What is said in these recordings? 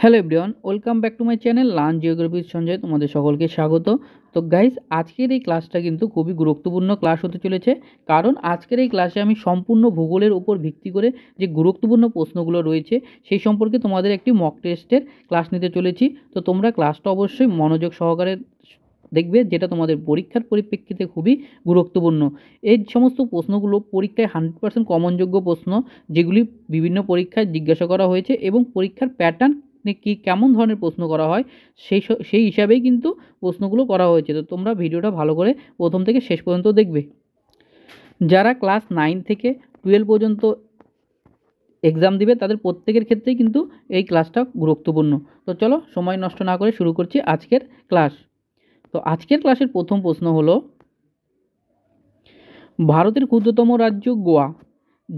hello everyone welcome back to my channel learn geography Sanjay তোমাদের সকলকে স্বাগত তো গাইজ আজকের এই ক্লাসটা কিন্তু খুবই গুরুত্বপূর্ণ ক্লাস হতে চলেছে কারণ আজকের এই ক্লাসে আমি সম্পূর্ণ ভূগোলের উপর ভিত্তি করে যে গুরুত্বপূর্ণ প্রশ্নগুলো রয়েছে সেই সম্পর্কে তোমাদের একটি মক টেস্টের ক্লাস নিতে চলেছি তো তোমরা ক্লাসটা অবশ্যই মনোযোগ সহকারে দেখবে যেটা তোমাদের পরীক্ষার পরিপ্রেক্ষিতে খুবই গুরুত্বপূর্ণ এই সমস্ত প্রশ্নগুলো পরীক্ষায় হান্ড্রেড পার্সেন্ট কমনযোগ্য প্রশ্ন যেগুলি বিভিন্ন পরীক্ষায় জিজ্ঞাসা করা হয়েছে এবং পরীক্ষার প্যাটার্ন কি কেমন ধরনের প্রশ্ন করা হয় সেই সেই হিসাবেই কিন্তু প্রশ্নগুলো করা হয়েছে তো তোমরা ভিডিওটা ভালো করে প্রথম থেকে শেষ পর্যন্ত দেখবে যারা ক্লাস নাইন থেকে টুয়েলভ পর্যন্ত এক্সাম দিবে তাদের প্রত্যেকের ক্ষেত্রেই কিন্তু এই ক্লাসটা গুরুত্বপূর্ণ তো চলো সময় নষ্ট না করে শুরু করছি আজকের ক্লাস তো আজকের ক্লাসের প্রথম প্রশ্ন হলো ভারতের ক্ষুদ্রতম রাজ্য গোয়া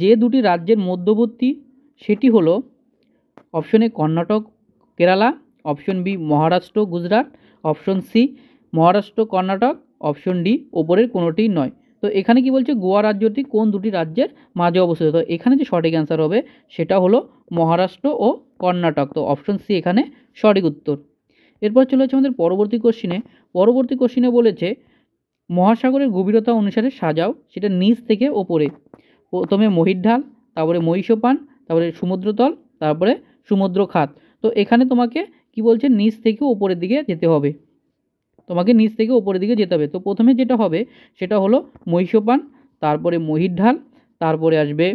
যে দুটি রাজ্যের মধ্যবর্তী সেটি হলো অপশনে Karnataka Kerala option B Maharashtra Gujarat option C Maharashtra Karnataka option D ওপরের কোনোটিই নয় তো এখানে কি বলছে গোয়া রাজ্যটি কোন দুটি রাজ্যের মাঝে অবস্থিত তো এখানে যে সঠিক অ্যান্সার হবে সেটা হলো মহারাষ্ট্র ও কর্ণাটক তো অপশন সি এখানে সঠিক উত্তর এরপর চলে হচ্ছে আমাদের পরবর্তী কোশ্চিনে পরবর্তী কোশ্চিনে বলেছে মহাসাগরের গভীরতা অনুসারে সাজাও সেটা নিচ থেকে ওপরে প্রথমে মহির ঢাল তারপরে মহিষপান তারপরে সমুদ্রতল তারপরে সমুদ্র খাত তো এখানে তোমাকে কি বলছে নিচ থেকে ওপরের দিকে যেতে হবে তোমাকে নিচ থেকে ওপরের দিকে যেতে হবে তো প্রথমে যেটা হবে সেটা হলো মহিষপান তারপরে মহির ঢাল তারপরে আসবে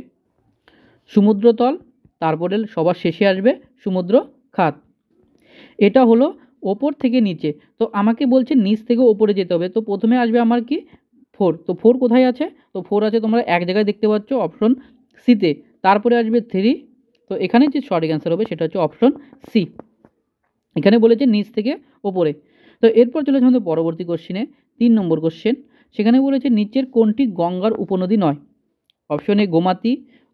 সমুদ্রতল তারপরে সবার শেষে আসবে সমুদ্র খাত এটা হলো ওপর থেকে নিচে তো আমাকে বলছে নিচ থেকে ওপরে যেতে হবে তো প্রথমে আসবে আমার কি ফোর তো ফোর কোথায় আছে তো ফোর আছে তোমরা এক জায়গায় দেখতে পাচ্ছ অপশন সিতে তারপরে আসবে থ্রি তো এখানে যে সঠিক অ্যান্সার হবে সেটা হচ্ছে অপশন সি এখানে বলেছে নিচ থেকে ওপরে তো এরপর চলে যাচ্ছে আমাদের পরবর্তী কোশ্চেনে তিন নম্বর কোশ্চেন সেখানে বলেছে নিচের কোনটি গঙ্গার উপনদী নয় option A Gomati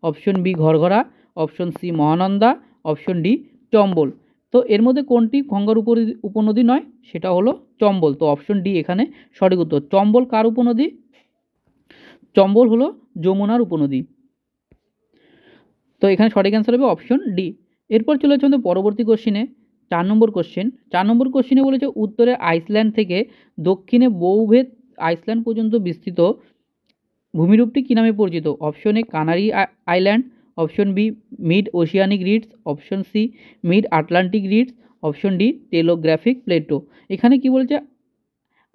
option B ঘরঘরা option C Mahananda option D Chambal তো এর মধ্যে কোনটি গঙ্গার উপর উপনদী নয় সেটা হলো চম্বল তো অপশন ডি এখানে সঠিক উত্তর চম্বল কার উপনদী চম্বল হলো যমুনার উপনদী তো এখানে সঠিক অ্যান্সার হবে অপশন ডি এরপর চলে যাচ্ছে আমাদের পরবর্তী কোশ্চিনে চার নম্বর কোশ্চেন চার নম্বর কোশ্চেনে বলেছে উত্তরে আইসল্যান্ড থেকে দক্ষিণে বৌভেদ আইসল্যান্ড পর্যন্ত বিস্তৃত ভূমিরূপটি কী নামে পরিচিত option A Canary island option B mid oceanic ridges option C mid Atlantic ridges option D telegraphic plateau এখানে কি বলছে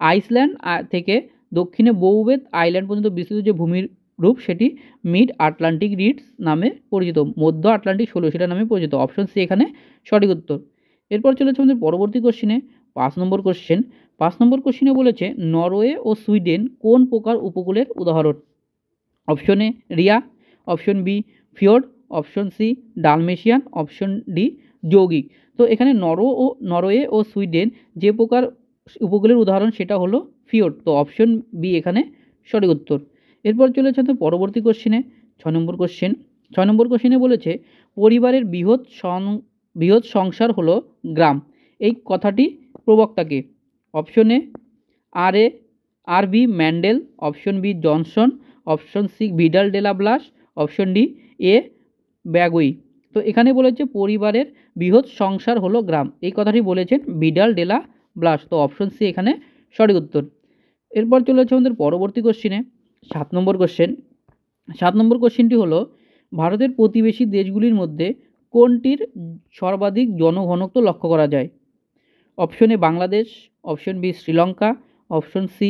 আইসল্যান্ড থেকে দক্ষিণে বৌবেদ আইল্যান্ড পর্যন্ত বিস্তৃত যে ভূমির রূপ সেটি মিড আটলান্টিক রিডস নামে পরিচিত মধ্য আটলান্টিক সেটা নামে পরিচিত অপশন সি এখানে সঠিক উত্তর এরপর চলেছে আমাদের পরবর্তী কোশ্চিনে পাঁচ নম্বর কোশ্চেন পাঁচ নম্বর কোশ্চিনে বলেছে নরওয়ে ও সুইডেন কোন প্রকার উপকূলের উদাহরণ option A ria option B fjord option C Dalmatian option D যৌগিক তো এখানে নরও ও নরওয়ে ও সুইডেন যে প্রকার উপকূলের উদাহরণ সেটা হলো ফিওর্ড তো অপশন বি এখানে সঠিক উত্তর এরপর চলে যেতে পরবর্তী কোশ্চেনে ছ নম্বর কোশ্চেন ছ নম্বর কোশ্চেনে বলেছে পরিবারের বৃহৎ সং বৃহৎ সংসার হলো গ্রাম এই কথাটি প্রবক্তাকে option A R A R B Mandal option B Johnson option C Vidal de la Blache option D A ব্যাগুই তো এখানে বলেছে পরিবারের বৃহৎ সংসার হলো গ্রাম এই কথাটি বলেছেন বিডাল ডেলা ব্লাস তো অপশন সি এখানে সঠিক উত্তর এরপর চলে আমাদের পরবর্তী কোশ্চিনে সাত নম্বর কোশ্চেন সাত নম্বর কোশ্চেনটি হলো ভারতের প্রতিবেশী দেশগুলির মধ্যে কোনটির সর্বাধিক জনঘনত্ব লক্ষ্য করা যায় option A Bangladesh option B Sri Lanka option C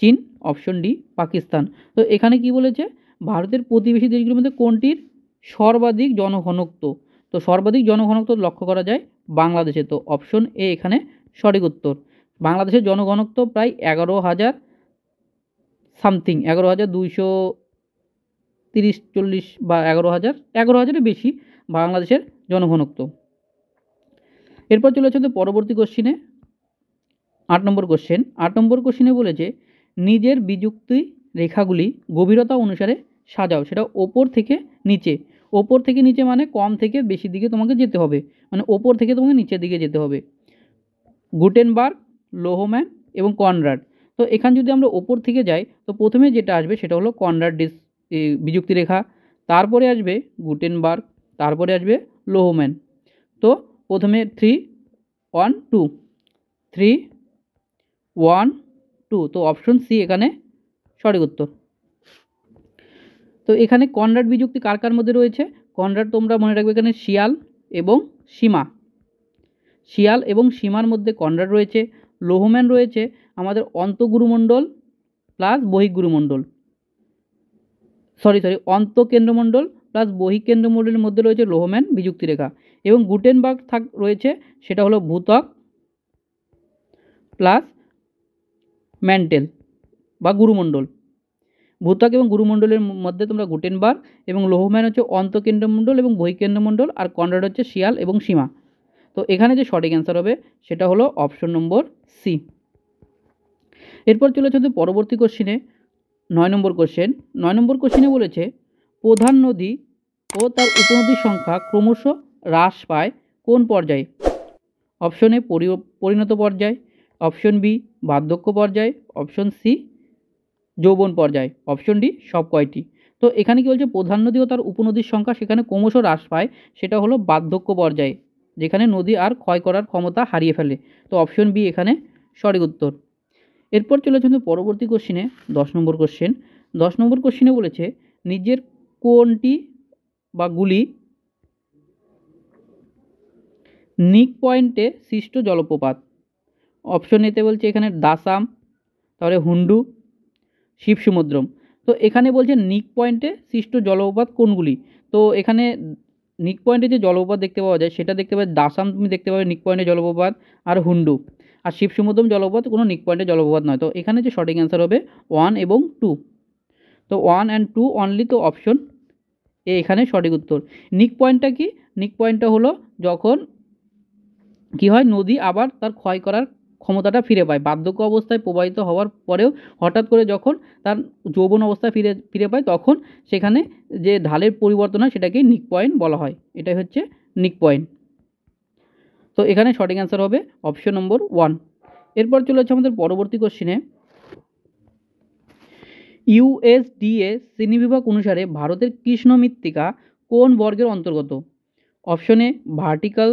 চীন অপশন ডি পাকিস্তান তো এখানে কি বলেছে ভারতের প্রতিবেশী দেশগুলির মধ্যে কোনটির সর্বাধিক জনঘনত্ব তো সর্বাধিক জনঘনত্ব লক্ষ্য করা যায় বাংলাদেশে তো অপশন এ এখানে সঠিক উত্তর বাংলাদেশের জনঘনত্ব প্রায় এগারো হাজার সামথিং এগারো হাজার দুইশো তিরিশ চল্লিশ বা এগারো হাজার এগারো হাজারের বেশি বাংলাদেশের জনঘনত্ব এরপর চলে আসছে পরবর্তী কোশ্চিনে আট নম্বর কোশ্চেন আট নম্বর কোশ্চিনে বলেছে নিজের বিযুক্তি রেখাগুলি গভীরতা অনুসারে সাজাও সেটা ওপর থেকে নিচে ওপর থেকে নিচে মানে কম থেকে বেশি দিকে তোমাকে যেতে হবে মানে ওপর থেকে তোমাকে নিচের দিকে যেতে হবে গুটেনবার্গ লোহম্যান এবং কনরাড তো এখান যদি আমরা ওপর থেকে যাই তো প্রথমে যেটা আসবে সেটা হলো কন্ডার ডিস বিযুক্তি রেখা তারপরে আসবে গুটেনবার্গ তারপরে আসবে লোহম্যান তো প্রথমে three one two three one two তো অপশন সি এখানে সঠিক উত্তর তো এখানে কনরাড বিযুক্তি কার কার মধ্যে রয়েছে কনরাড তোমরা মনে রাখবে এখানে শিয়াল এবং সীমা শিয়াল এবং সীমার মধ্যে কনরাড রয়েছে লোহম্যান রয়েছে আমাদের অন্তগুরুমণ্ডল প্লাস বহিঃগুরুমণ্ডল সরি সরি অন্তকেন্দ্রমণ্ডল প্লাস বহিঃকেন্দ্রমণ্ডলের মধ্যে রয়েছে লোহম্যান বিযুক্তি রেখা এবং গুটেনবার্গ থাক রয়েছে সেটা হলো ভূতক প্লাস ম্যান্টেল বা গুরুমণ্ডল ভূতক এবং গুরুমণ্ডলের মধ্যে তোমরা গুটেনবার্গ এবং লোহম্যান হচ্ছে অন্তকেন্দ্রমণ্ডল এবং বহিকেন্দ্রমণ্ডল আর কন্ডাড হচ্ছে শিয়াল এবং সীমা তো এখানে যে সঠিক অ্যান্সার হবে সেটা হলো অপশন নম্বর সি এরপর চলে যাচ্ছে পরবর্তী কোশ্চেনে নয় নম্বর কোশ্চেন নয় নম্বর কোশ্চেনে বলেছে প্রধান নদী ও তার উপনদীর সংখ্যা ক্রমশ হ্রাস পায় কোন পর্যায়ে অপশনে পরিণত পর্যায় অপশন বি বার্ধক্য পর্যায় অপশন সি যৌবন পর্যায় অপশন ডি সব কয়টি তো এখানে কি বলছে প্রধান নদী ও তার উপনদীর সংখ্যা সেখানে ক্রমশ হ্রাস পায় সেটা হলো বার্ধক্য পর্যায়ে যেখানে নদী আর ক্ষয় করার ক্ষমতা হারিয়ে ফেলে তো অপশন বি এখানে সঠিক উত্তর এরপর চলে আসুন পরবর্তী কোশ্চেনে দশ নম্বর কোশ্চেন দশ নম্বর কোশ্চেনে বলেছে নিজের কোনটি বা গুলি নিক পয়েন্টে সৃষ্ট জলপ্রপাত অপশন এতে বলছে এখানে দাসাম তারপরে হুন্ডু শিবসমুদ্রম তো এখানে বলছে নিক পয়েন্টে সৃষ্ট জলপ্রপাত কোনগুলি তো এখানে নিক পয়েন্টে যে জলপ্রপাত দেখতে পাওয়া যায় সেটা দেখতে পাবে দাসাম তুমি দেখতে পাবে নিক পয়েন্টে জলপ্রপাত আর হুন্ডু আর শিব সমুদ্রম জলপ্রপাত কোনো নিক পয়েন্টের জলপ্রপাত নয় তো এখানে যে সঠিক অ্যান্সার হবে ওয়ান এবং টু তো ওয়ান অ্যান্ড টু অনলি তো অপশন এ এখানে সঠিক উত্তর নিক পয়েন্টটা কি নিক পয়েন্টটা হলো যখন কি হয় নদী আবার তার ক্ষয় করার ক্ষমতাটা ফিরে পায় বার্ধক্য অবস্থায় প্রবাহিত হওয়ার পরেও হঠাৎ করে যখন তার যৌবন অবস্থায় ফিরে ফিরে পায় তখন সেখানে যে ঢালের পরিবর্তন হয় সেটাকেই নিক পয়েন্ট বলা হয় এটাই হচ্ছে নিক পয়েন্ট তো এখানে সঠিক অ্যান্সার হবে অপশন নম্বর ওয়ান এরপর চলে যাচ্ছে আমাদের পরবর্তী কোশ্চিনে ইউএসডিএ শ্রেণীবিভাগ অনুসারে ভারতের কৃষ্ণ মৃত্তিকা কোন বর্গের অন্তর্গত option A vertical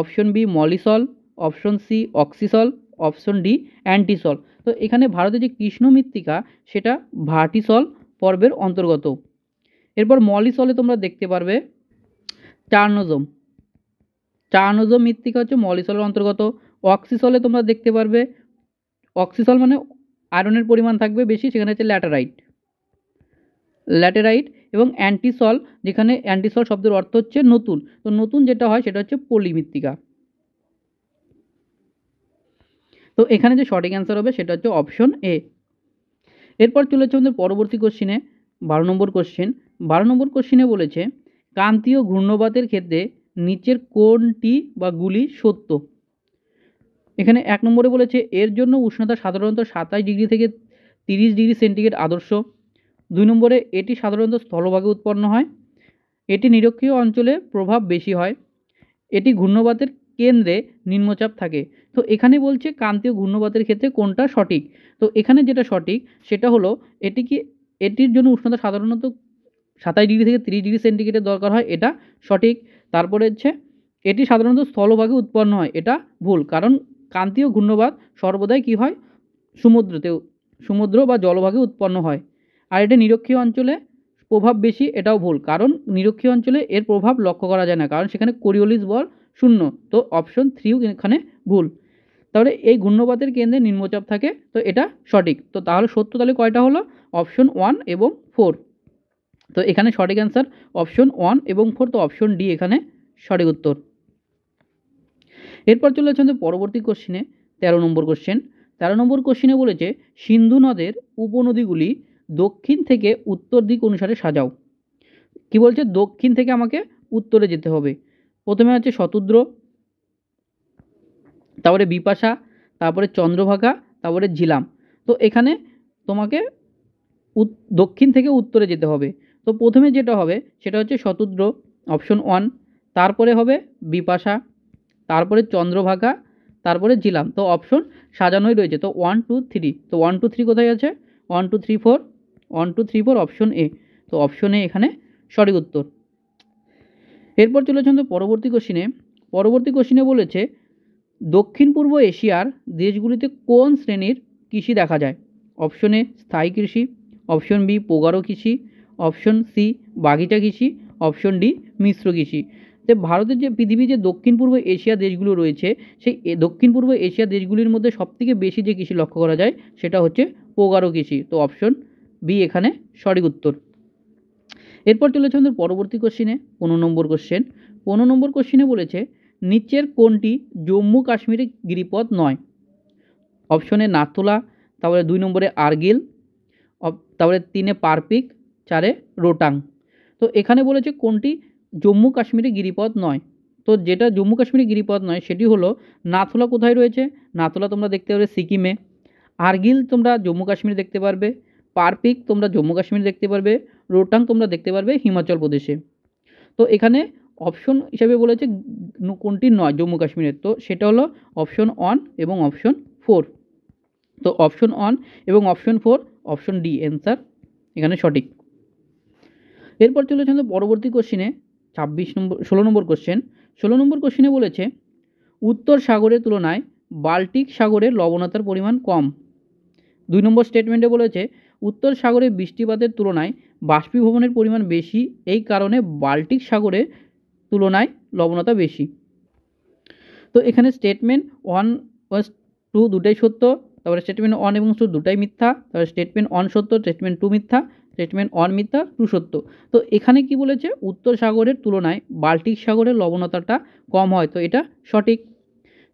option B mollisol option C oxisol option D entisol তো এখানে ভারতের যে কৃষ্ণ মৃত্তিকা সেটা ভার্টিসল পর্বের অন্তর্গত এরপর মলিসলে তোমরা দেখতে পারবে টার্নোজম চা চার্নোজো মৃত্তিকা হচ্ছে মলিসলের অন্তর্গত অক্সিসলে তোমরা দেখতে পারবে অক্সিসল মানে আয়রনের পরিমাণ থাকবে বেশি সেখানে হচ্ছে ল্যাটারাইট ল্যাটেরাইট এবং অ্যান্টিসল যেখানে অ্যান্টিসল শব্দের অর্থ হচ্ছে নতুন তো নতুন যেটা হয় সেটা হচ্ছে পলিমৃত্তিকা তো এখানে যে সঠিক অ্যান্সার হবে সেটা হচ্ছে অপশন এ এরপর চলে হচ্ছে আমাদের পরবর্তী কোশ্চিনে বারো নম্বর কোশ্চেন বারো নম্বর কোশ্চিনে বলেছে কান্তীয় ঘূর্ণবাতের ক্ষেত্রে নিচের কোনটি বা গুলি সত্য এখানে এক নম্বরে বলেছে এর জন্য উষ্ণতা সাধারণত সাতাশ ডিগ্রি থেকে তিরিশ ডিগ্রি সেন্টিগ্রেড আদর্শ দুই নম্বরে এটি সাধারণত স্থলভাগে উৎপন্ন হয় এটি নিরক্ষীয় অঞ্চলে প্রভাব বেশি হয় এটি ঘূর্ণবাতের কেন্দ্রে নিম্নচাপ থাকে তো এখানে বলছে ক্রান্তীয় ঘূর্ণবাতের ক্ষেত্রে কোনটা সঠিক তো এখানে যেটা সঠিক সেটা হলো এটি কি এটির জন্য উষ্ণতা সাধারণত সাতাশ ডিগ্রি থেকে তিরিশ ডিগ্রি সেন্টিগ্রেডের দরকার হয় এটা সঠিক তারপরে হচ্ছে এটি সাধারণত স্থলভাগে উৎপন্ন হয় এটা ভুল কারণ কান্তীয় ঘূর্ণবাদ সর্বদাই কী হয় সমুদ্রতেও সমুদ্র বা জলভাগে উৎপন্ন হয় আর এটা নিরক্ষীয় অঞ্চলে প্রভাব বেশি এটাও ভুল কারণ নিরক্ষীয় অঞ্চলে এর প্রভাব লক্ষ্য করা যায় না কারণ সেখানে কোরিওলিস বল শূন্য তো অপশন থ্রিও এখানে ভুল তাহলে এই ঘূর্ণবাদের কেন্দ্রে নিম্নচাপ থাকে তো এটা সঠিক তো তাহলে সত্য তাহলে কয়টা হলো অপশন ওয়ান এবং ফোর তো এখানে সঠিক অ্যান্সার অপশন ওয়ান এবং ফোর তো অপশন ডি এখানে সঠিক উত্তর এরপর চলে যাচ্ছেন পরবর্তী কোশ্চেনে তেরো নম্বর কোশ্চেন তেরো নম্বর কোশ্চেনে বলেছে সিন্ধু নদের উপনদীগুলি দক্ষিণ থেকে উত্তর দিক অনুসারে সাজাও কি বলছে দক্ষিণ থেকে আমাকে উত্তরে যেতে হবে প্রথমে হচ্ছে শতুদ্র তারপরে বিপাশা তারপরে চন্দ্রভাগা তারপরে ঝিলাম তো এখানে তোমাকে দক্ষিণ থেকে উত্তরে যেতে হবে তো প্রথমে যেটা হবে সেটা হচ্ছে শতদ্র অপশন ওয়ান তারপরে হবে বিপাশা তারপরে চন্দ্রভাগা তারপরে জিলাম তো অপশন সাজানোই রয়েছে তো ওয়ান টু থ্রি তো ওয়ান টু থ্রি কোথায় আছে one two three four one two three four option A তো অপশন এ এখানে সঠিক উত্তর এরপর চলে আসুন পরবর্তী কোশ্চিনে পরবর্তী কোশ্চিনে বলেছে দক্ষিণ পূর্ব এশিয়ার দেশগুলিতে কোন শ্রেণীর কৃষি দেখা যায় অপশন এ স্থায়ী কৃষি অপশন বি পোগারো কৃষি অপশন সি বাগিচা কৃষি অপশন ডি মিশ্র কৃষি যে ভারতের যে পৃথিবীর যে দক্ষিণ পূর্ব এশিয়া দেশগুলো রয়েছে সেই দক্ষিণ পূর্ব এশিয়া দেশগুলির মধ্যে সবথেকে বেশি যে কৃষি লক্ষ্য করা যায় সেটা হচ্ছে পোগারো কৃষি তো অপশন বি এখানে সঠিক উত্তর এরপর চলেছে আমাদের পরবর্তী কোশ্চিনে পনেরো নম্বর কোশ্চেন পনেরো নম্বর কোশ্চিনে বলেছে নিচের কোনটি জম্মু কাশ্মীরে গিরিপথ নয় অপশনে নাথুলা তারপরে দুই নম্বরে আর্গিল তারপরে তিনে পারপিক চারে রোটাং তো এখানে বলেছে কোনটি জম্মু কাশ্মীরে গিরিপথ নয় তো যেটা জম্মু কাশ্মীরে গিরিপথ নয় সেটি হলো নাথুলা কোথায় রয়েছে নাথুলা তোমরা দেখতে পাবে সিকিমে আরগিল তোমরা জম্মু কাশ্মীরে দেখতে পারবে পারপিক তোমরা জম্মু কাশ্মীরে দেখতে পারবে রোটাং তোমরা দেখতে পারবে হিমাচল প্রদেশে তো এখানে অপশন হিসাবে বলেছে কোনটি নয় জম্মু কাশ্মীরের তো সেটা হলো অপশন ওয়ান এবং অপশন ফোর তো অপশন ওয়ান এবং option four option D answer এখানে সঠিক এরপর চলে যাচ্ছে পরবর্তী কোশ্চিনে ছাব্বিশ নম্বর ষোলো নম্বর কোশ্চেন ষোলো নম্বর কোশ্চেনে বলেছে উত্তর সাগরের তুলনায় বাল্টিক সাগরে লবণতার পরিমাণ কম দুই নম্বর স্টেটমেন্টে বলেছে উত্তর সাগরে বৃষ্টিপাতের তুলনায় বাষ্পীভবনের পরিমাণ বেশি এই কারণে বাল্টিক সাগরে তুলনায় লবণতা বেশি তো এখানে স্টেটমেন্ট ওয়ান টু দুটাই সত্য তারপরে স্টেটমেন্ট ওয়ান এবং টু দুটাই মিথ্যা তারপরে স্টেটমেন্ট ওয়ান সত্য স্টেটমেন্ট টু মিথ্যা স্টেটমেন্ট অন মিথ্যা টু সত্য তো এখানে কি বলেছে উত্তর সাগরের তুলনায় বাল্টিক সাগরের লবণতাটা কম হয় তো এটা সঠিক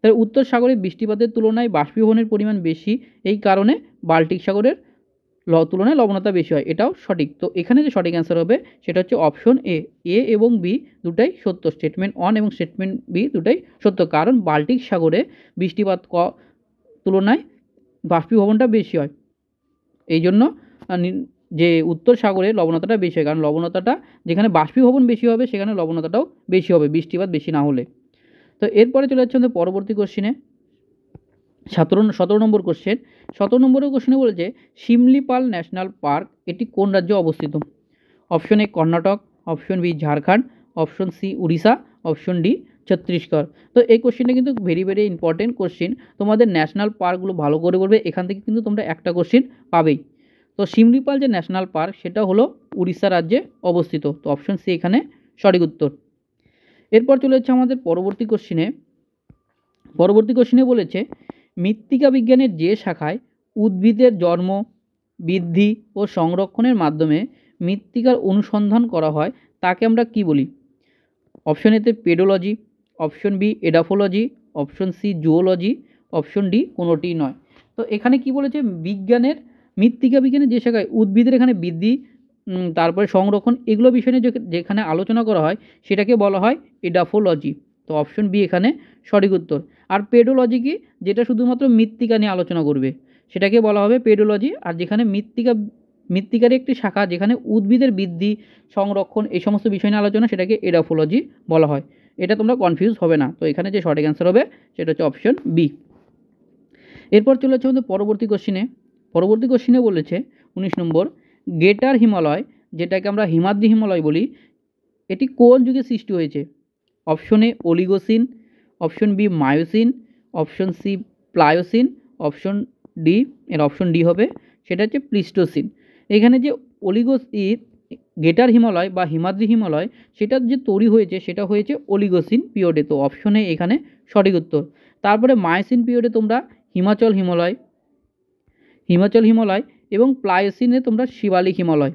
তাহলে উত্তর সাগরে বৃষ্টিপাতের তুলনায় বাষ্পীভবনের পরিমাণ বেশি এই কারণে বাল্টিক সাগরের ল তুলনায় লবণতা বেশি হয় এটাও সঠিক তো এখানে যে সঠিক অ্যান্সার হবে সেটা হচ্ছে অপশন এ এ এবং বি দুটাই সত্য স্টেটমেন্ট অন এবং স্টেটমেন্ট বি দুটাই সত্য কারণ বাল্টিক সাগরে বৃষ্টিপাত ক তুলনায় বাষ্পীভবনটা বেশি হয় এই জন্য যে উত্তর সাগরে লবণতাটা বেশি হয় কারণ লবণতাটা যেখানে বাষ্পীভবন বেশি হবে সেখানে লবণতাটাও বেশি হবে বৃষ্টিপাত বেশি না হলে তো এরপরে চলে যাচ্ছে আমাদের পরবর্তী কোশ্চিনে সতেরো সতেরো নম্বর কোশ্চেন সতেরো নম্বরের কোশ্চেনে বলেছে শিমলিপাল ন্যাশনাল পার্ক এটি কোন রাজ্যে অবস্থিত option A Karnataka option B Jharkhand option C Orissa option D Chhattisgarh তো এই কোশ্চেনটা কিন্তু ভেরি ভেরি ইম্পর্টেন্ট কোশ্চেন তোমাদের ন্যাশনাল পার্কগুলো ভালো করে করবে এখান থেকে কিন্তু তোমরা একটা কোশ্চেন পাবেই তো শিমলিপাল যে ন্যাশনাল পার্ক সেটা হলো উড়িষ্যা রাজ্যে অবস্থিত তো অপশন সি এখানে সঠিক উত্তর এরপর চলে যাচ্ছে আমাদের পরবর্তী কোশ্চিনে পরবর্তী কোশ্চিনে বলেছে মৃত্তিকা বিজ্ঞানের যে শাখায় উদ্ভিদের জন্ম বৃদ্ধি ও সংরক্ষণের মাধ্যমে মৃত্তিকার অনুসন্ধান করা হয় তাকে আমরা কি বলি অপশন এতে pedology option B edaphology option C zoology option D কোনোটি নয় তো এখানে কি বলেছে বিজ্ঞানের মৃত্তিকা বিজ্ঞানে যে শাখায় উদ্ভিদের এখানে বৃদ্ধি তারপরে সংরক্ষণ এগুলো বিষয় নিয়ে যেখানে আলোচনা করা হয় সেটাকে বলা হয় এডাফোলজি তো অপশন বি এখানে সঠিক উত্তর আর পেডোলজি কি যেটা শুধুমাত্র মৃত্তিকা নিয়ে আলোচনা করবে সেটাকে বলা হবে পেডোলজি আর যেখানে মৃত্তিকা মৃত্তিকারই একটি শাখা যেখানে উদ্ভিদের বৃদ্ধি সংরক্ষণ এই সমস্ত বিষয় নিয়ে আলোচনা সেটাকে এডাফোলজি বলা হয় এটা তোমরা কনফিউজ হবে না তো এখানে যে সঠিক অ্যান্সার হবে সেটা হচ্ছে অপশন বি এরপর চলে যাচ্ছে আমাদের পরবর্তী কোশ্চিনে পরবর্তী কোশ্চিনে বলেছে উনিশ নম্বর গেটার হিমালয় যেটাকে আমরা হিমাদ্রি হিমালয় বলি এটি কোন যুগে সৃষ্টি হয়েছে option A oligocene option B miocene option C pliocene option D এর অপশন ডি হবে সেটা হচ্ছে প্লিস্টোসিন এখানে যে অলিগোসিন গেটার হিমালয় বা হিমাদ্রি হিমালয় সেটা যে তৈরি হয়েছে সেটা হয়েছে অলিগোসিন পিরিয়ডে তো অপশনে এখানে সঠিক উত্তর তারপরে মায়োসিন পিরিয়ডে তোমরা হিমাচল হিমালয় হিমাচল হিমালয় এবং প্লায়োসিনে তোমরা শিবালিক হিমালয়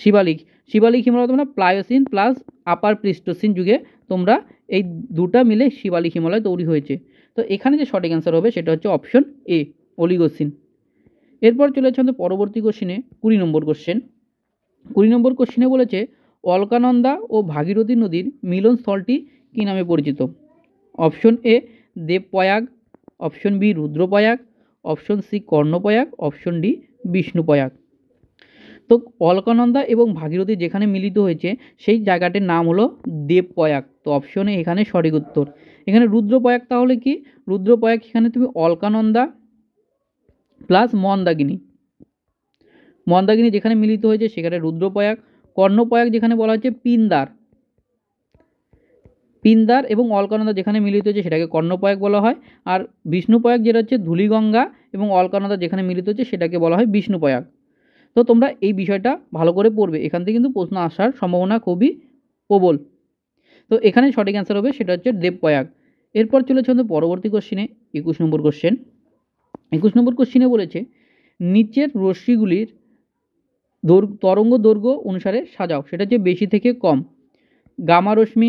শিবালিক শিবালিক হিমালয় তোমরা প্লায়োসিন প্লাস আপার প্লিস্টোসিন যুগে তোমরা এই দুটা মিলে শিবালিক হিমালয় তৈরি হয়েছে তো এখানে যে সঠিক অ্যান্সার হবে সেটা হচ্ছে অপশন এ অলিগোসিন এরপর চলে যাচ্ছে আমাদের পরবর্তী কোশ্চেনে কুড়ি নম্বর কোশ্চেন কুড়ি নম্বর কোশ্চিনে বলেছে অলকানন্দা ও ভাগীরথী নদীর মিলন স্থলটি কী নামে পরিচিত option A Devprayag option B Rudraprayag option C Karnaprayag option D Vishnuprayag তো অলকানন্দা এবং ভাগীরথী যেখানে মিলিত হয়েছে সেই জায়গাটির নাম হলো দেবপয়াক তো অপশনে এখানে সঠিক উত্তর এখানে রুদ্রপয়াক তাহলে কি রুদ্রপয়াক এখানে তুমি অলকানন্দা প্লাস মন্দাগিনী মন্দাগিনী যেখানে মিলিত হয়েছে সেখানে রুদ্রপয়াক কর্ণপয়াক যেখানে বলা হচ্ছে পিন্দার পিন্দার এবং অলকানন্দা যেখানে মিলিত হচ্ছে সেটাকে কর্ণপয়ক বলা হয় আর বিষ্ণুপয়াক যেটা হচ্ছে ধুলিগঙ্গা এবং অলকানন্দা যেখানে মিলিত হচ্ছে সেটাকে বলা হয় বিষ্ণুপয়াক তো তোমরা এই বিষয়টা ভালো করে পড়বে এখান থেকে কিন্তু প্রশ্ন আসার সম্ভাবনা খুবই প্রবল তো এখানে সঠিক অ্যান্সার হবে সেটা হচ্ছে দেবপয়াক এরপর চলেছে আমাদের পরবর্তী কোশ্চেনে একুশ নম্বর কোশ্চেন একুশ নম্বর কোশ্চেনে বলেছে নিচের রশ্মিগুলির তরঙ্গ দৈর্ঘ্য অনুসারে সাজাও সেটা হচ্ছে বেশি থেকে কম গামা রশ্মি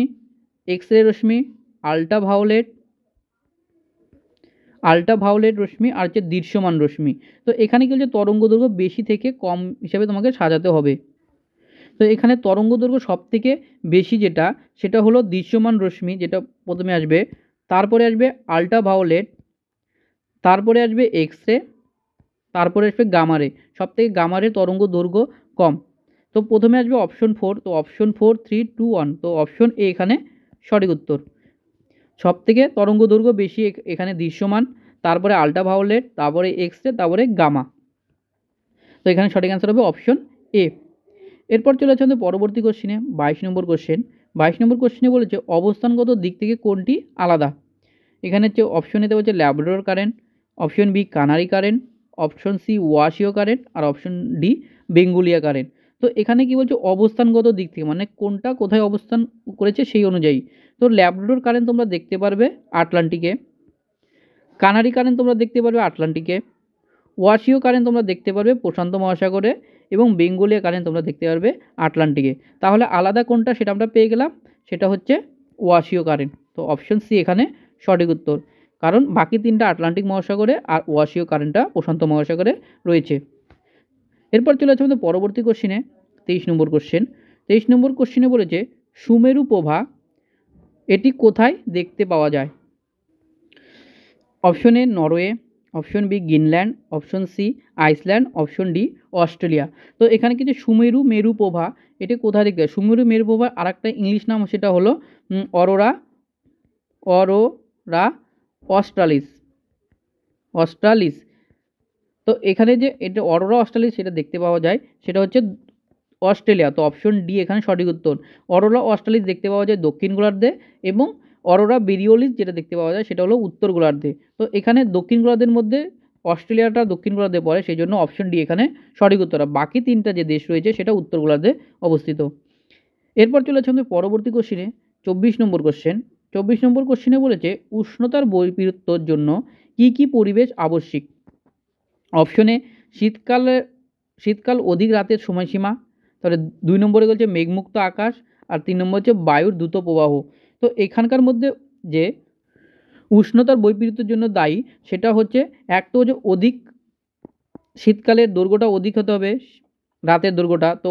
এক্স রে রশ্মি আল্ট্রাভায়োলেট আল্ট্রাভায়োলেট রশ্মি আর হচ্ছে দৃশ্যমান রশ্মি তো এখানে কি হচ্ছে তরঙ্গ বেশি থেকে কম হিসাবে তোমাকে সাজাতে হবে তো এখানে তরঙ্গ সব থেকে বেশি যেটা সেটা হলো দৃশ্যমান রশ্মি যেটা প্রথমে আসবে তারপরে আসবে আল্ট্রাভায়োলেট তারপরে আসবে এক্স রে তারপরে আসবে গামারে সব থেকে গামারে তরঙ্গ দৈর্ঘ্য কম তো প্রথমে আসবে অপশন ফোর তো option four three two one তো অপশন এ এখানে সঠিক উত্তর সব থেকে তরঙ্গ দৈর্ঘ্য বেশি এখানে দৃশ্যমান তারপরে আল্ট্রাভায়োলেট তারপরে এক্স রে তারপরে গামা তো এখানে সঠিক অ্যান্সার হবে অপশন এ এরপর চলে আসছে পরবর্তী কোশ্চেনে বাইশ নম্বর কোশ্চেন বাইশ নম্বর কোশ্চেনে বলেছে অবস্থানগত দিক থেকে কোনটি আলাদা এখানে হচ্ছে অপশন এতে বলছে Labrador current option B Canary current option C Oyashio current আর অপশন ডি বেঙ্গুলিয়া কারেন্ট তো এখানে কি বলছে অবস্থানগত দিক থেকে মানে কোনটা কোথায় অবস্থান করেছে সেই অনুযায়ী তো ল্যাবডোর কারেন্ট তোমরা দেখতে পারবে আটলান্টিকে কানারি কারেন্ট তোমরা দেখতে পারবে আটলান্টিকে ওয়াশিও কারেন্ট তোমরা দেখতে পারবে প্রশান্ত মহাসাগরে এবং বেঙ্গলিয়া কারেন্ট তোমরা দেখতে পারবে আটলান্টিকে তাহলে আলাদা কোনটা সেটা আমরা পেয়ে গেলাম সেটা হচ্ছে ওয়াশিও কারেন্ট তো অপশন সি এখানে সঠিক উত্তর কারণ বাকি তিনটা আটলান্টিক মহাসাগরে আর ওয়াশিও কারেন্টটা প্রশান্ত মহাসাগরে রয়েছে এরপর চলে আসছে আমাদের পরবর্তী কোশ্চেনে তেইশ নম্বর কোশ্চেন তেইশ নম্বর কোশ্চিনে বলেছে সুমেরু প্রভা এটি কোথায় দেখতে পাওয়া যায় option A Norway option B Greenland option C Iceland option D Australia তো এখানে কিছু সুমেরু মেরু প্রভা এটি কোথায় দেখতে সুমেরু মেরু প্রভা আর একটা ইংলিশ নাম সেটা হলো অরোরা অরোরা অস্ট্রালিস অস্ট্রালিস তো এখানে যে এটা অরোরা অস্ট্রেলিয়া সেটা দেখতে পাওয়া যায় সেটা হচ্ছে অস্ট্রেলিয়া তো অপশন ডি এখানে সঠিক উত্তর অরোরা অস্ট্রেলিয়া দেখতে পাওয়া যায় দক্ষিণ গোলার্ধে এবং অরোরা বেরিওলিস যেটা দেখতে পাওয়া যায় সেটা হলো উত্তর গোলার্ধে তো এখানে দক্ষিণ গোলার্ধের মধ্যে অস্ট্রেলিয়াটা দক্ষিণ গোলার্ধে পড়ে সেই জন্য অপশন ডি এখানে সঠিক উত্তর আর বাকি তিনটা যে দেশ রয়েছে সেটা উত্তর গোলার্ধে অবস্থিত এরপর চলে আসছে আমাদের পরবর্তী কোশ্চেনে চব্বিশ নম্বর কোশ্চেন চব্বিশ নম্বর কোশ্চেনে বলেছে উষ্ণতার বৈপরীত্যর জন্য কি কি পরিবেশ আবশ্যিক অপশনে শীতকালে শীতকাল অধিক রাতের সময়সীমা তাহলে দুই নম্বরে বলছে মেঘমুক্ত আকাশ আর তিন নম্বর হচ্ছে বায়ুর দ্রুত প্রবাহ তো এখানকার মধ্যে যে উষ্ণতার বৈপরীত্যের জন্য দায়ী সেটা হচ্ছে এক তো হচ্ছে অধিক শীতকালের দৈর্ঘ্যটা অধিক হতে হবে রাতের দৈর্ঘ্যটা তো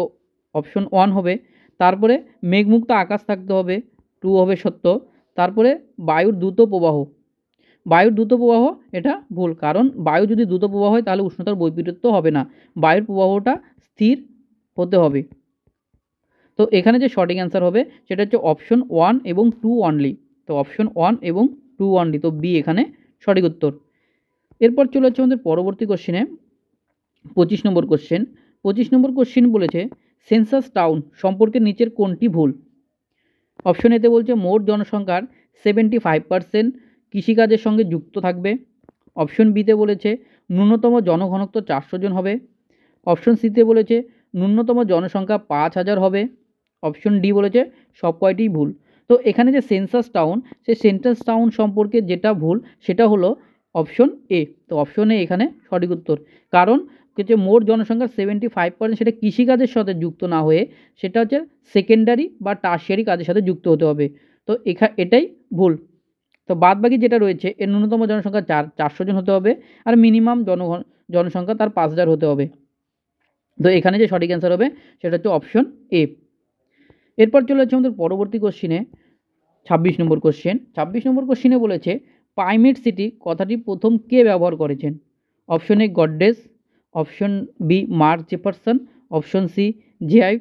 অপশন ওয়ান হবে তারপরে মেঘমুক্ত আকাশ থাকতে হবে টু হবে সত্য তারপরে বায়ুর দ্রুত প্রবাহ বায়ুর দ্রুত প্রবাহ এটা ভুল কারণ বায়ু যদি দ্রুত প্রবাহ হয় তাহলে উষ্ণতার বৈপরীত্য হবে না বায়ুর প্রবাহটা স্থির হতে হবে তো এখানে যে সঠিক অ্যান্সার হবে সেটা হচ্ছে অপশন ওয়ান এবং টু অনলি তো অপশন ওয়ান এবং টু অনলি তো বি এখানে সঠিক উত্তর এরপর চলে যাচ্ছে আমাদের পরবর্তী কোশ্চেনে পঁচিশ নম্বর কোশ্চেন পঁচিশ নম্বর কোশ্চেন বলেছে সেন্সাস টাউন সম্পর্কে নিচের কোনটি ভুল অপশন এতে বলছে মোট জনসংখ্যার সেভেন্টি ফাইভ পার্সেন্ট কৃষিকাজের সঙ্গে যুক্ত থাকবে অপশন বিতে বলেছে ন্যূনতম জনঘনত্ব চারশো জন হবে অপশন সিতে বলেছে ন্যূনতম জনসংখ্যা পাঁচ হাজার হবে অপশন ডি বলেছে সব কয়টিই ভুল তো এখানে যে সেন্সাস টাউন সেই সেন্সাস টাউন সম্পর্কে যেটা ভুল সেটা হলো অপশন এ তো অপশন এ এখানে সঠিক উত্তর কারণ হচ্ছে মোট জনসংখ্যার সেভেন্টি ফাইভ পার্সেন্ট সেটা কৃষিকাজের সাথে যুক্ত না হয়ে সেটা হচ্ছে সেকেন্ডারি বা টার্সিয়ারি কাজের সাথে যুক্ত হতে হবে তো এখা এটাই ভুল তো বাদ বাকি যেটা রয়েছে এর ন্যূনতম জনসংখ্যা চার চারশো জন হতে হবে আর মিনিমাম জনগণ জনসংখ্যা তার পাঁচ হাজার হতে হবে তো এখানে যে সঠিক অ্যান্সার হবে সেটা হচ্ছে অপশন এ এরপর চলে যাচ্ছে আমাদের পরবর্তী কোশ্চিনে ছাব্বিশ নম্বর কোশ্চেন ছাব্বিশ নম্বর কোশ্চেনে বলেছে পাইমেট সিটি কথাটি প্রথম কে ব্যবহার করেছেন option A Geddes option B Mark Jefferson option C জেআই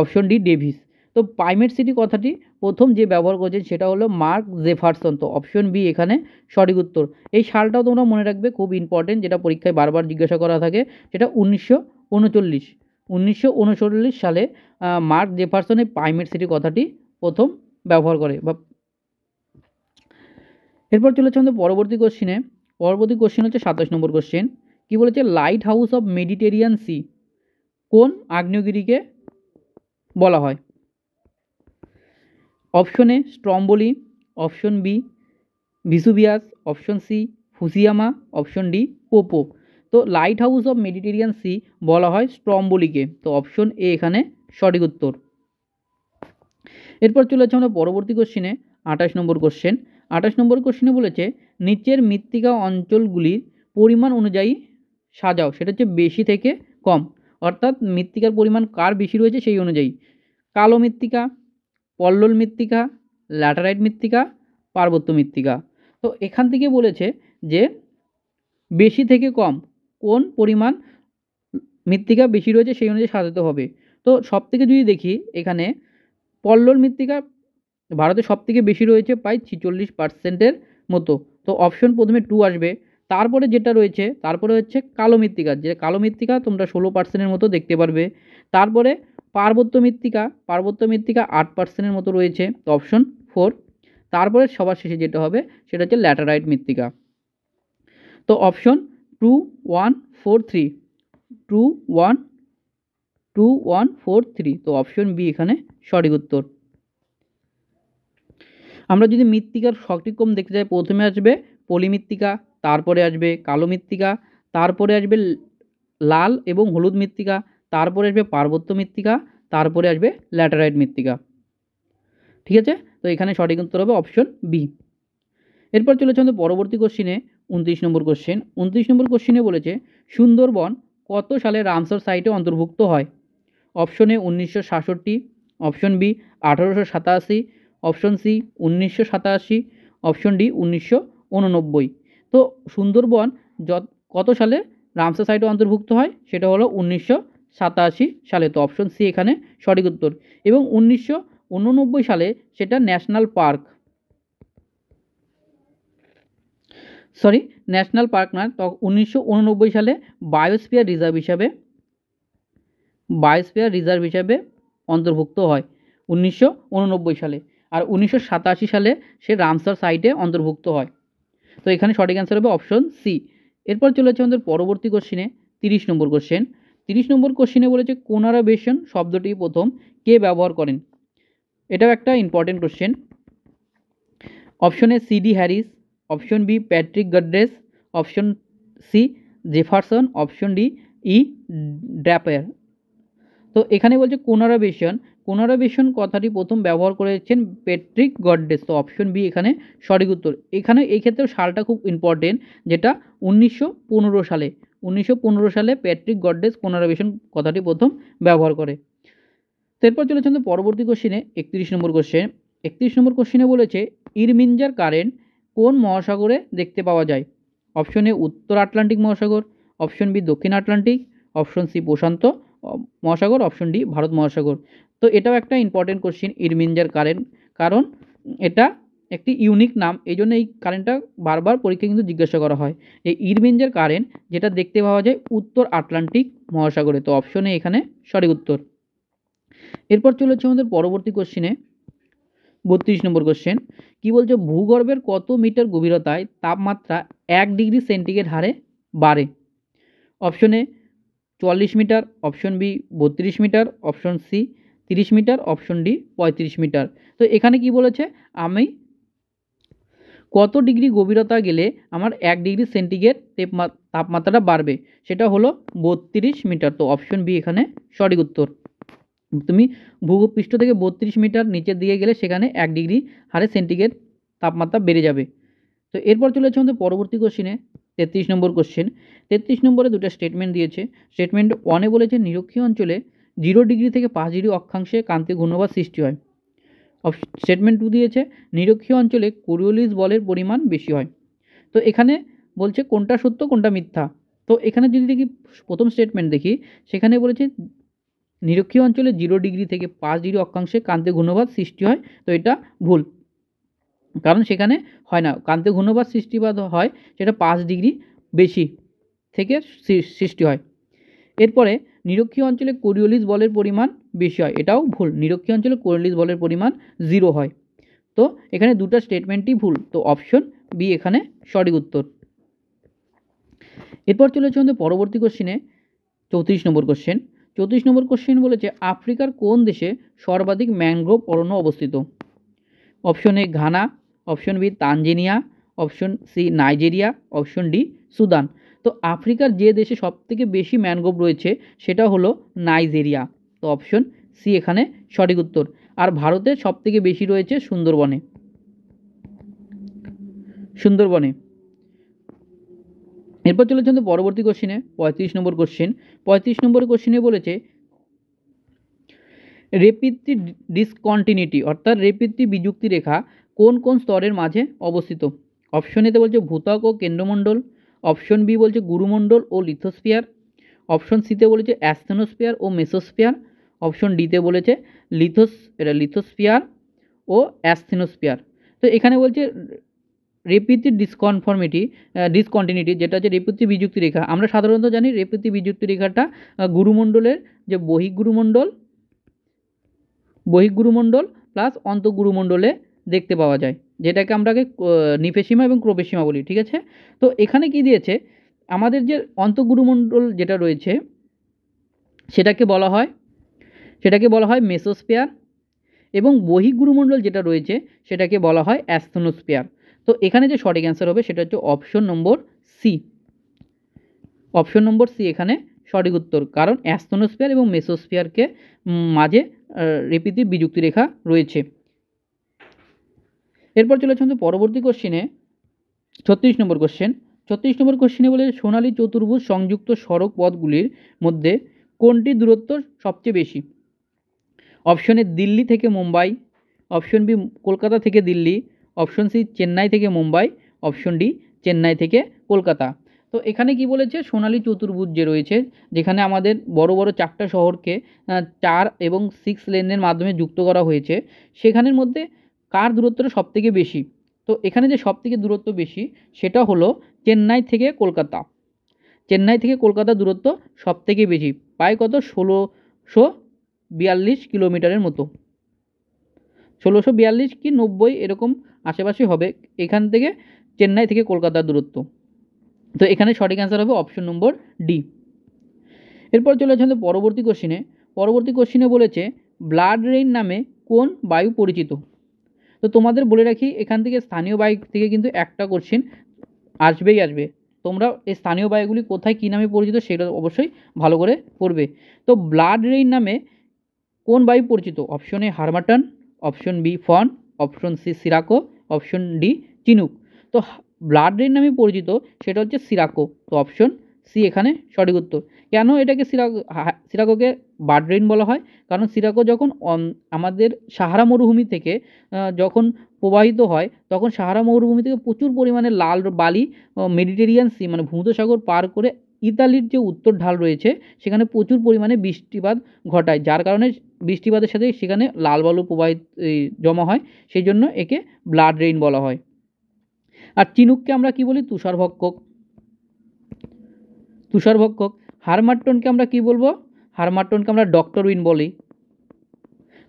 অপশন ডি ডেভিস তো প্রাইমেট সিটি কথাটি প্রথম যে ব্যবহার করেছেন সেটা হলো মার্ক জেফারসন তো অপশন বি এখানে সঠিক উত্তর এই সালটাও তোমরা মনে রাখবে খুব ইম্পর্টেন্ট যেটা পরীক্ষায় বারবার জিজ্ঞাসা করা থাকে সেটা উনিশশো উনচল্লিশ উনিশশো উনচল্লিশ সালে মার্ক জেফারসনের প্রাইমেট সিটি কথাটি প্রথম ব্যবহার করে বা এরপর চলেছে আমাদের পরবর্তী কোশ্চিনে পরবর্তী কোশ্চেন হচ্ছে সাতাশ নম্বর কোশ্চেন কি বলেছে lighthouse of Mediterranean sea কোন আগ্নেয়গিরিকে বলা হয় option A Stromboli option B ভিসুবিয়াস option C Fujiyama option D পোপো তো lighthouse of Mediterranean sea বলা হয় স্ট্রম্বলিকে তো অপশন এ এখানে সঠিক উত্তর এরপর চলে যাচ্ছে আমরা পরবর্তী কোশ্চেনে আঠাশ নম্বর কোশ্চেন আঠাশ নম্বর কোশ্চেনে বলেছে নিচের মৃত্তিকা অঞ্চলগুলির পরিমাণ অনুযায়ী সাজাও সেটা হচ্ছে বেশি থেকে কম অর্থাৎ মৃত্তিকার পরিমাণ কার বেশি রয়েছে সেই অনুযায়ী কালো মৃত্তিকা পল্লল মৃত্তিকা ল্যাটারাইট মৃত্তিকা পার্বত্য মৃত্তিকা তো এখান থেকে বলেছে যে বেশি থেকে কম কোন পরিমাণ মৃত্তিকা বেশি রয়েছে সেই অনুযায়ী সাজাতে হবে তো সব থেকে যদি দেখি এখানে পল্লল মৃত্তিকা ভারতে সব থেকে বেশি রয়েছে প্রায় ছিচল্লিশ পার্সেন্টের মতো তো অপশন প্রথমে টু আসবে তারপরে যেটা রয়েছে তারপরে হচ্ছে কালো মৃত্তিকা যে কালো মৃত্তিকা তোমরা ষোলো পার্সেন্টের মতো দেখতে পারবে তারপরে পার্বত্য মৃত্তিকা পার্বত্য মৃত্তিকা আট পার্সেন্টের মতো রয়েছে তো অপশন ফোর তারপরে সবার শেষে যেটা হবে সেটা হচ্ছে ল্যাটারাইট মৃত্তিকা তো option two one four three two one two one four three তো অপশন বি এখানে সঠিক উত্তর আমরা যদি মৃত্তিকার সঠিক কম দেখতে যাই প্রথমে আসবে পলিমৃত্তিকা তারপরে আসবে কালো মৃত্তিকা তারপরে আসবে লাল এবং হলুদ মৃত্তিকা তারপরে আসবে পার্বত্য মৃত্তিকা তারপরে আসবে ল্যাটারাইট মৃত্তিকা ঠিক আছে তো এখানে সঠিক উত্তর হবে অপশন বি এরপর চলেছে আমাদের পরবর্তী কোশ্চিনে উনত্রিশ নম্বর কোশ্চেন উনত্রিশ নম্বর কোশ্চেনে বলেছে সুন্দরবন কত সালে রামসার সাইটে অন্তর্ভুক্ত হয় অপশন এ উনিশশো সাতষট্টি অপশন বি আঠারোশো সাতাশি অপশন সি উনিশশো সাতাশি অপশন ডি উনিশশো উননব্বই তো সুন্দরবন যত কত সালে রামসার সাইটে অন্তর্ভুক্ত হয় সেটা হলো উনিশশো সাতাশি সালে তো অপশন সি এখানে সঠিক উত্তর এবং উনিশশো সালে সেটা national park sorry national park নয় তখন উনিশশো সালে বায়োস্পিয়ার রিজার্ভ হিসাবে বায়োস্পিয়ার রিজার্ভ হিসাবে অন্তর্ভুক্ত হয় উনিশশো সালে আর উনিশশো সালে সে রামসার সাইটে অন্তর্ভুক্ত হয় তো এখানে সঠিক অ্যান্সার হবে অপশন সি এরপর চলে যাচ্ছে আমাদের পরবর্তী কোশ্চেনে তিরিশ নম্বর কোশ্চেন তিরিশ নম্বর কোশ্চেনে বলেছে কোনারা বেশন শব্দটি প্রথম কে ব্যবহার করেন এটাও একটা important question option A C D Harris option B Patrick Geddes option C Jefferson option D E Draper তো এখানে বলছে কোনারাবেশন পুনরাবেশন কথাটি প্রথম ব্যবহার করেছেন প্যাট্রিক গডডেস তো অপশন বি এখানে সঠিক উত্তর এখানে এই ক্ষেত্রে সালটা খুব ইম্পর্টেন্ট যেটা উনিশশো সালে উনিশশো সালে প্যাট্রিক গডডেস পুনরাবেশন কথাটি প্রথম ব্যবহার করে এরপর চলে ছন্দ পরবর্তী কোশ্চিনে একত্রিশ নম্বর কোশ্চেন একত্রিশ নম্বর কোশ্চেনে বলেছে ইরমিঞ্জার কারেন্ট কোন মহাসাগরে দেখতে পাওয়া যায় অপশন এ উত্তর আটলান্টিক মহাসাগর অপশন বি দক্ষিণ আটলান্টিক অপশন সি প্রশান্ত মহাসাগর অপশন ডি ভারত মহাসাগর তো এটাও একটা ইম্পর্টেন্ট কোশ্চেন ইরমিঞ্জার কারেন্ট কারণ এটা একটি ইউনিক নাম এই জন্য এই কারেন্টটা বারবার পরীক্ষায় কিন্তু জিজ্ঞাসা করা হয় এই ইরবিঞ্জের কারেন্ট যেটা দেখতে পাওয়া যায় উত্তর আটলান্টিক মহাসাগরে তো অপশনে এখানে সঠিক উত্তর এরপর চলে হচ্ছে আমাদের পরবর্তী কোশ্চিনে বত্রিশ নম্বর কোশ্চেন কি বলছে ভূগর্ভের কত মিটার গভীরতায় তাপমাত্রা এক ডিগ্রি সেন্টিগ্রেড হারে বাড়ে অপশনে চুয়াল্লিশ মিটার অপশন বি বত্রিশ মিটার অপশন সি তিরিশ মিটার অপশন ডি পঁয়ত্রিশ মিটার তো এখানে কি বলেছে আমি কত ডিগ্রি গভীরতা গেলে আমার এক ডিগ্রি সেন্টিগ্রেড তাপমাত্রাটা বাড়বে সেটা হলো বত্রিশ মিটার তো অপশন বি এখানে সঠিক উত্তর তুমি ভূপৃষ্ঠ থেকে বত্রিশ মিটার নিচের দিকে গেলে সেখানে এক ডিগ্রি হারে সেন্টিগ্রেড তাপমাত্রা বেড়ে যাবে তো এরপর চলে যাচ্ছে আমাদের পরবর্তী কোশ্চেনে তেত্রিশ নম্বর কোশ্চেন তেত্রিশ নম্বরে দুটো স্টেটমেন্ট দিয়েছে স্টেটমেন্ট ওয়ানে বলেছে নিরক্ষীয় অঞ্চলে জিরো ডিগ্রি থেকে পাঁচ ডিগ্রি অক্ষাংশে কান্তি ঘূর্ণবাদ সৃষ্টি হয় অফ স্টেটমেন্ট টু দিয়েছে নিরক্ষীয় অঞ্চলে কোরিওলিস বলের পরিমাণ বেশি হয় তো এখানে বলছে কোনটা সত্য কোনটা মিথ্যা তো এখানে যদি দেখি প্রথম স্টেটমেন্ট দেখি সেখানে বলেছে নিরক্ষীয় অঞ্চলে জিরো ডিগ্রি থেকে পাঁচ ডিগ্রি অক্ষাংশে কান্তে ঘূর্ণবাদ সৃষ্টি হয় তো এটা ভুল কারণ সেখানে হয় না কান্তে ঘূর্ণবাদ সৃষ্টিবাদ হয় সেটা পাঁচ ডিগ্রি বেশি থেকে সৃষ্টি হয় এরপরে নিরক্ষীয় অঞ্চলে কোরিওলিস বলের পরিমাণ বেশি হয় এটাও ভুল নিরক্ষীয় অঞ্চলে কোরিওলিস বলের পরিমাণ জিরো হয় তো এখানে দুটো স্টেটমেন্টই ভুল তো অপশন বি এখানে সঠিক উত্তর এরপর চলেছে আমাদের পরবর্তী কোশ্চেনে চৌত্রিশ নম্বর কোশ্চেন চৌত্রিশ নম্বর কোশ্চেন বলেছে আফ্রিকার কোন দেশে সর্বাধিক ম্যানগ্রোভ অরণ্য অবস্থিত option A Ghana option B Tanzania option C Nigeria option D Sudan তো আফ্রিকার যে দেশে সব থেকে বেশি ম্যানগ্রোভ রয়েছে সেটা হলো নাইজেরিয়া তো অপশন সি এখানে সঠিক উত্তর আর ভারতের সবথেকে বেশি রয়েছে সুন্দরবনে সুন্দরবনে এরপর চলে কিন্তু পরবর্তী কোশ্চেনে পঁয়ত্রিশ নম্বর কোশ্চেন পঁয়ত্রিশ নম্বর কোশ্চেনে বলেছে রেপিত্তি ডিসকন্টিনিউটি অর্থাৎ রেপিত্তি বিযুক্তি রেখা কোন কোন স্তরের মাঝে অবস্থিত অপশন এতে বলছে ভূতক ও কেন্দ্রমণ্ডল অপশন বি বলছে গুরুমণ্ডল ও লিথোস্পিয়ার অপশন সিতে বলেছে অ্যাস্থেনোস্পিয়ার ও মেসোস্পিয়ার অপশন ডিতে বলেছে লিথোস এটা লিথোস্পিয়ার ও অ্যাস্থেনোস্পিয়ার তো এখানে বলছে রেপিতি ডিসকনফর্মিটি ডিসকন্টিনিউটি যেটা হচ্ছে রেপিতি বিযুক্তি রেখা আমরা সাধারণত জানি রেপিতি বিযুক্তি রেখাটা গুরুমণ্ডলের যে বহিগুরুমণ্ডল বহিগুরুমণ্ডল প্লাস অন্তঃগুরুমণ্ডলে দেখতে পাওয়া যায় যেটাকে আমরাকে নিপেসীমা এবং ক্রবেশীমা বলি ঠিক আছে তো এখানে কি দিয়েছে আমাদের যে অন্তগুরুমণ্ডল যেটা রয়েছে সেটাকে বলা হয় সেটাকে বলা হয় মেসোস্পেয়ার এবং বহিগুরুমণ্ডল যেটা রয়েছে সেটাকে বলা হয় অ্যাস্থনোস্পেয়ার তো এখানে যে সঠিক অ্যান্সার হবে সেটা হচ্ছে option number C option number C এখানে সঠিক উত্তর কারণ অ্যাস্থনোস্ফিয়ার এবং মেসোস্ফিয়ারকে মাঝে রেপিতির বিযুক্তি রেখা রয়েছে এরপর চলে আসুন পরবর্তী কোশ্চেনে ছত্রিশ নম্বর কোশ্চেন ছত্রিশ নম্বর কোশ্চেনে বলে সোনালী চতুর্ভুজ সংযুক্ত সড়ক পথগুলির মধ্যে কোনটি দূরত্ব সবচেয়ে বেশি অপশনে দিল্লি থেকে মুম্বাই অপশন বি কলকাতা থেকে দিল্লি অপশন সি চেন্নাই থেকে মুম্বাই অপশন ডি চেন্নাই থেকে কলকাতা তো এখানে কি বলেছে সোনালী চতুর্ভুজ যে রয়েছে যেখানে আমাদের বড় বড় চারটা শহরকে চার এবং সিক্স লেনের মাধ্যমে যুক্ত করা হয়েছে সেখানের মধ্যে কার দূরত্বটা থেকে বেশি তো এখানে যে সব থেকে দূরত্ব বেশি সেটা হলো চেন্নাই থেকে কলকাতা চেন্নাই থেকে কলকাতা দূরত্ব সব থেকে বেশি প্রায় কত ষোলোশো বিয়াল্লিশ কিলোমিটারের মতো ষোলোশো বিয়াল্লিশ কি নব্বই এরকম আশেপাশে হবে এখান থেকে চেন্নাই থেকে কলকাতার দূরত্ব তো এখানে সঠিক অ্যান্সার হবে অপশন নম্বর ডি এরপর চলে আসলে পরবর্তী কোশ্চিনে পরবর্তী কোশ্চিনে বলেছে ব্লাড রেইন নামে কোন বায়ু পরিচিত তো তোমাদের বলে রাখি এখান থেকে স্থানীয় বাইক থেকে কিন্তু একটা কোশ্চিন আসবেই আসবে তোমরা এই স্থানীয় বাইকগুলি কোথায় কী নামে পরিচিত সেটা অবশ্যই ভালো করে পড়বে তো ব্লাড রেইন নামে কোন বাইক পরিচিত option A harmattan option B foehn option C sirocco option D chinook তো ব্লাড রেইন নামে পরিচিত সেটা হচ্ছে সিরাকো তো অপশন সি এখানে সঠিক উত্তর কেন এটাকে সিরাক সিরাকোকে বার্ড রেইন বলা হয় কারণ সিরাকো যখন আমাদের সাহারা মরুভূমি থেকে যখন প্রবাহিত হয় তখন সাহারা মরুভূমি থেকে প্রচুর পরিমাণে লাল বালি মেডিটেরিয়ান সি মানে ভূমধ্যসাগর পার করে ইতালির যে উত্তর ঢাল রয়েছে সেখানে প্রচুর পরিমাণে বৃষ্টিপাত ঘটায় যার কারণে বৃষ্টিপাতের সাথে সেখানে লাল বালু প্রবাহিত জমা হয় সেই জন্য একে ব্লাড রেইন বলা হয় আর চিনুককে আমরা কি বলি তুষারভক্ষক তুষারভক্ষক হারমার্টনকে আমরা কি বলবো হারমার্টনকে আমরা ডক্টর উইন বলি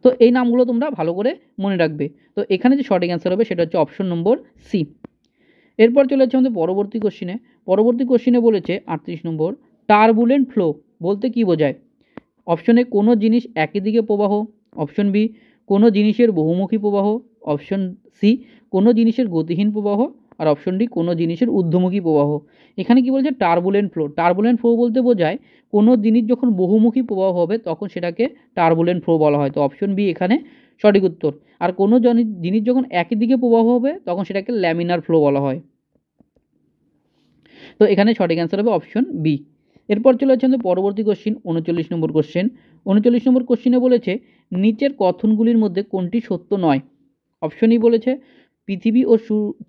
তো এই নামগুলো তোমরা ভালো করে মনে রাখবে তো এখানে যে সঠিক অ্যান্সার হবে সেটা হচ্ছে অপশন নম্বর সি এরপর চলে যাচ্ছে আমাদের পরবর্তী কোশ্চিনে পরবর্তী কোশ্চিনে বলেছে আটত্রিশ নম্বর টার্বুলেন্ট ফ্লো বলতে কি বোঝায় অপশনে কোনো জিনিস একই দিকে প্রবাহ অপশন বি কোনো জিনিসের বহুমুখী প্রবাহ অপশন সি কোনো জিনিসের গতিহীন প্রবাহ আর অপশন ডি কোনো জিনিসের ঊর্ধ্বমুখী প্রবাহ এখানে কি বলছে টার্বুলেন্ট ফ্লো টার্বুলেন্ট ফ্লো বলতে বোঝায় কোনো জিনিস যখন বহুমুখী প্রবাহ হবে তখন সেটাকে টার্বুলেন্ট ফ্লো বলা হয় তো অপশন বি এখানে সঠিক উত্তর আর কোনো জিনিস যখন একই দিকে প্রবাহ হবে তখন সেটাকে ল্যামিনার ফ্লো বলা হয় তো এখানে সঠিক অ্যান্সার হবে অপশন বি এরপর চলে যাচ্ছে পরবর্তী কোশ্চিন উনচল্লিশ নম্বর কোশ্চেন উনচল্লিশ নম্বর কোশ্চিনে বলেছে নিচের কথনগুলির মধ্যে কোনটি সত্য নয় অপশনই e বলেছে পৃথিবী ও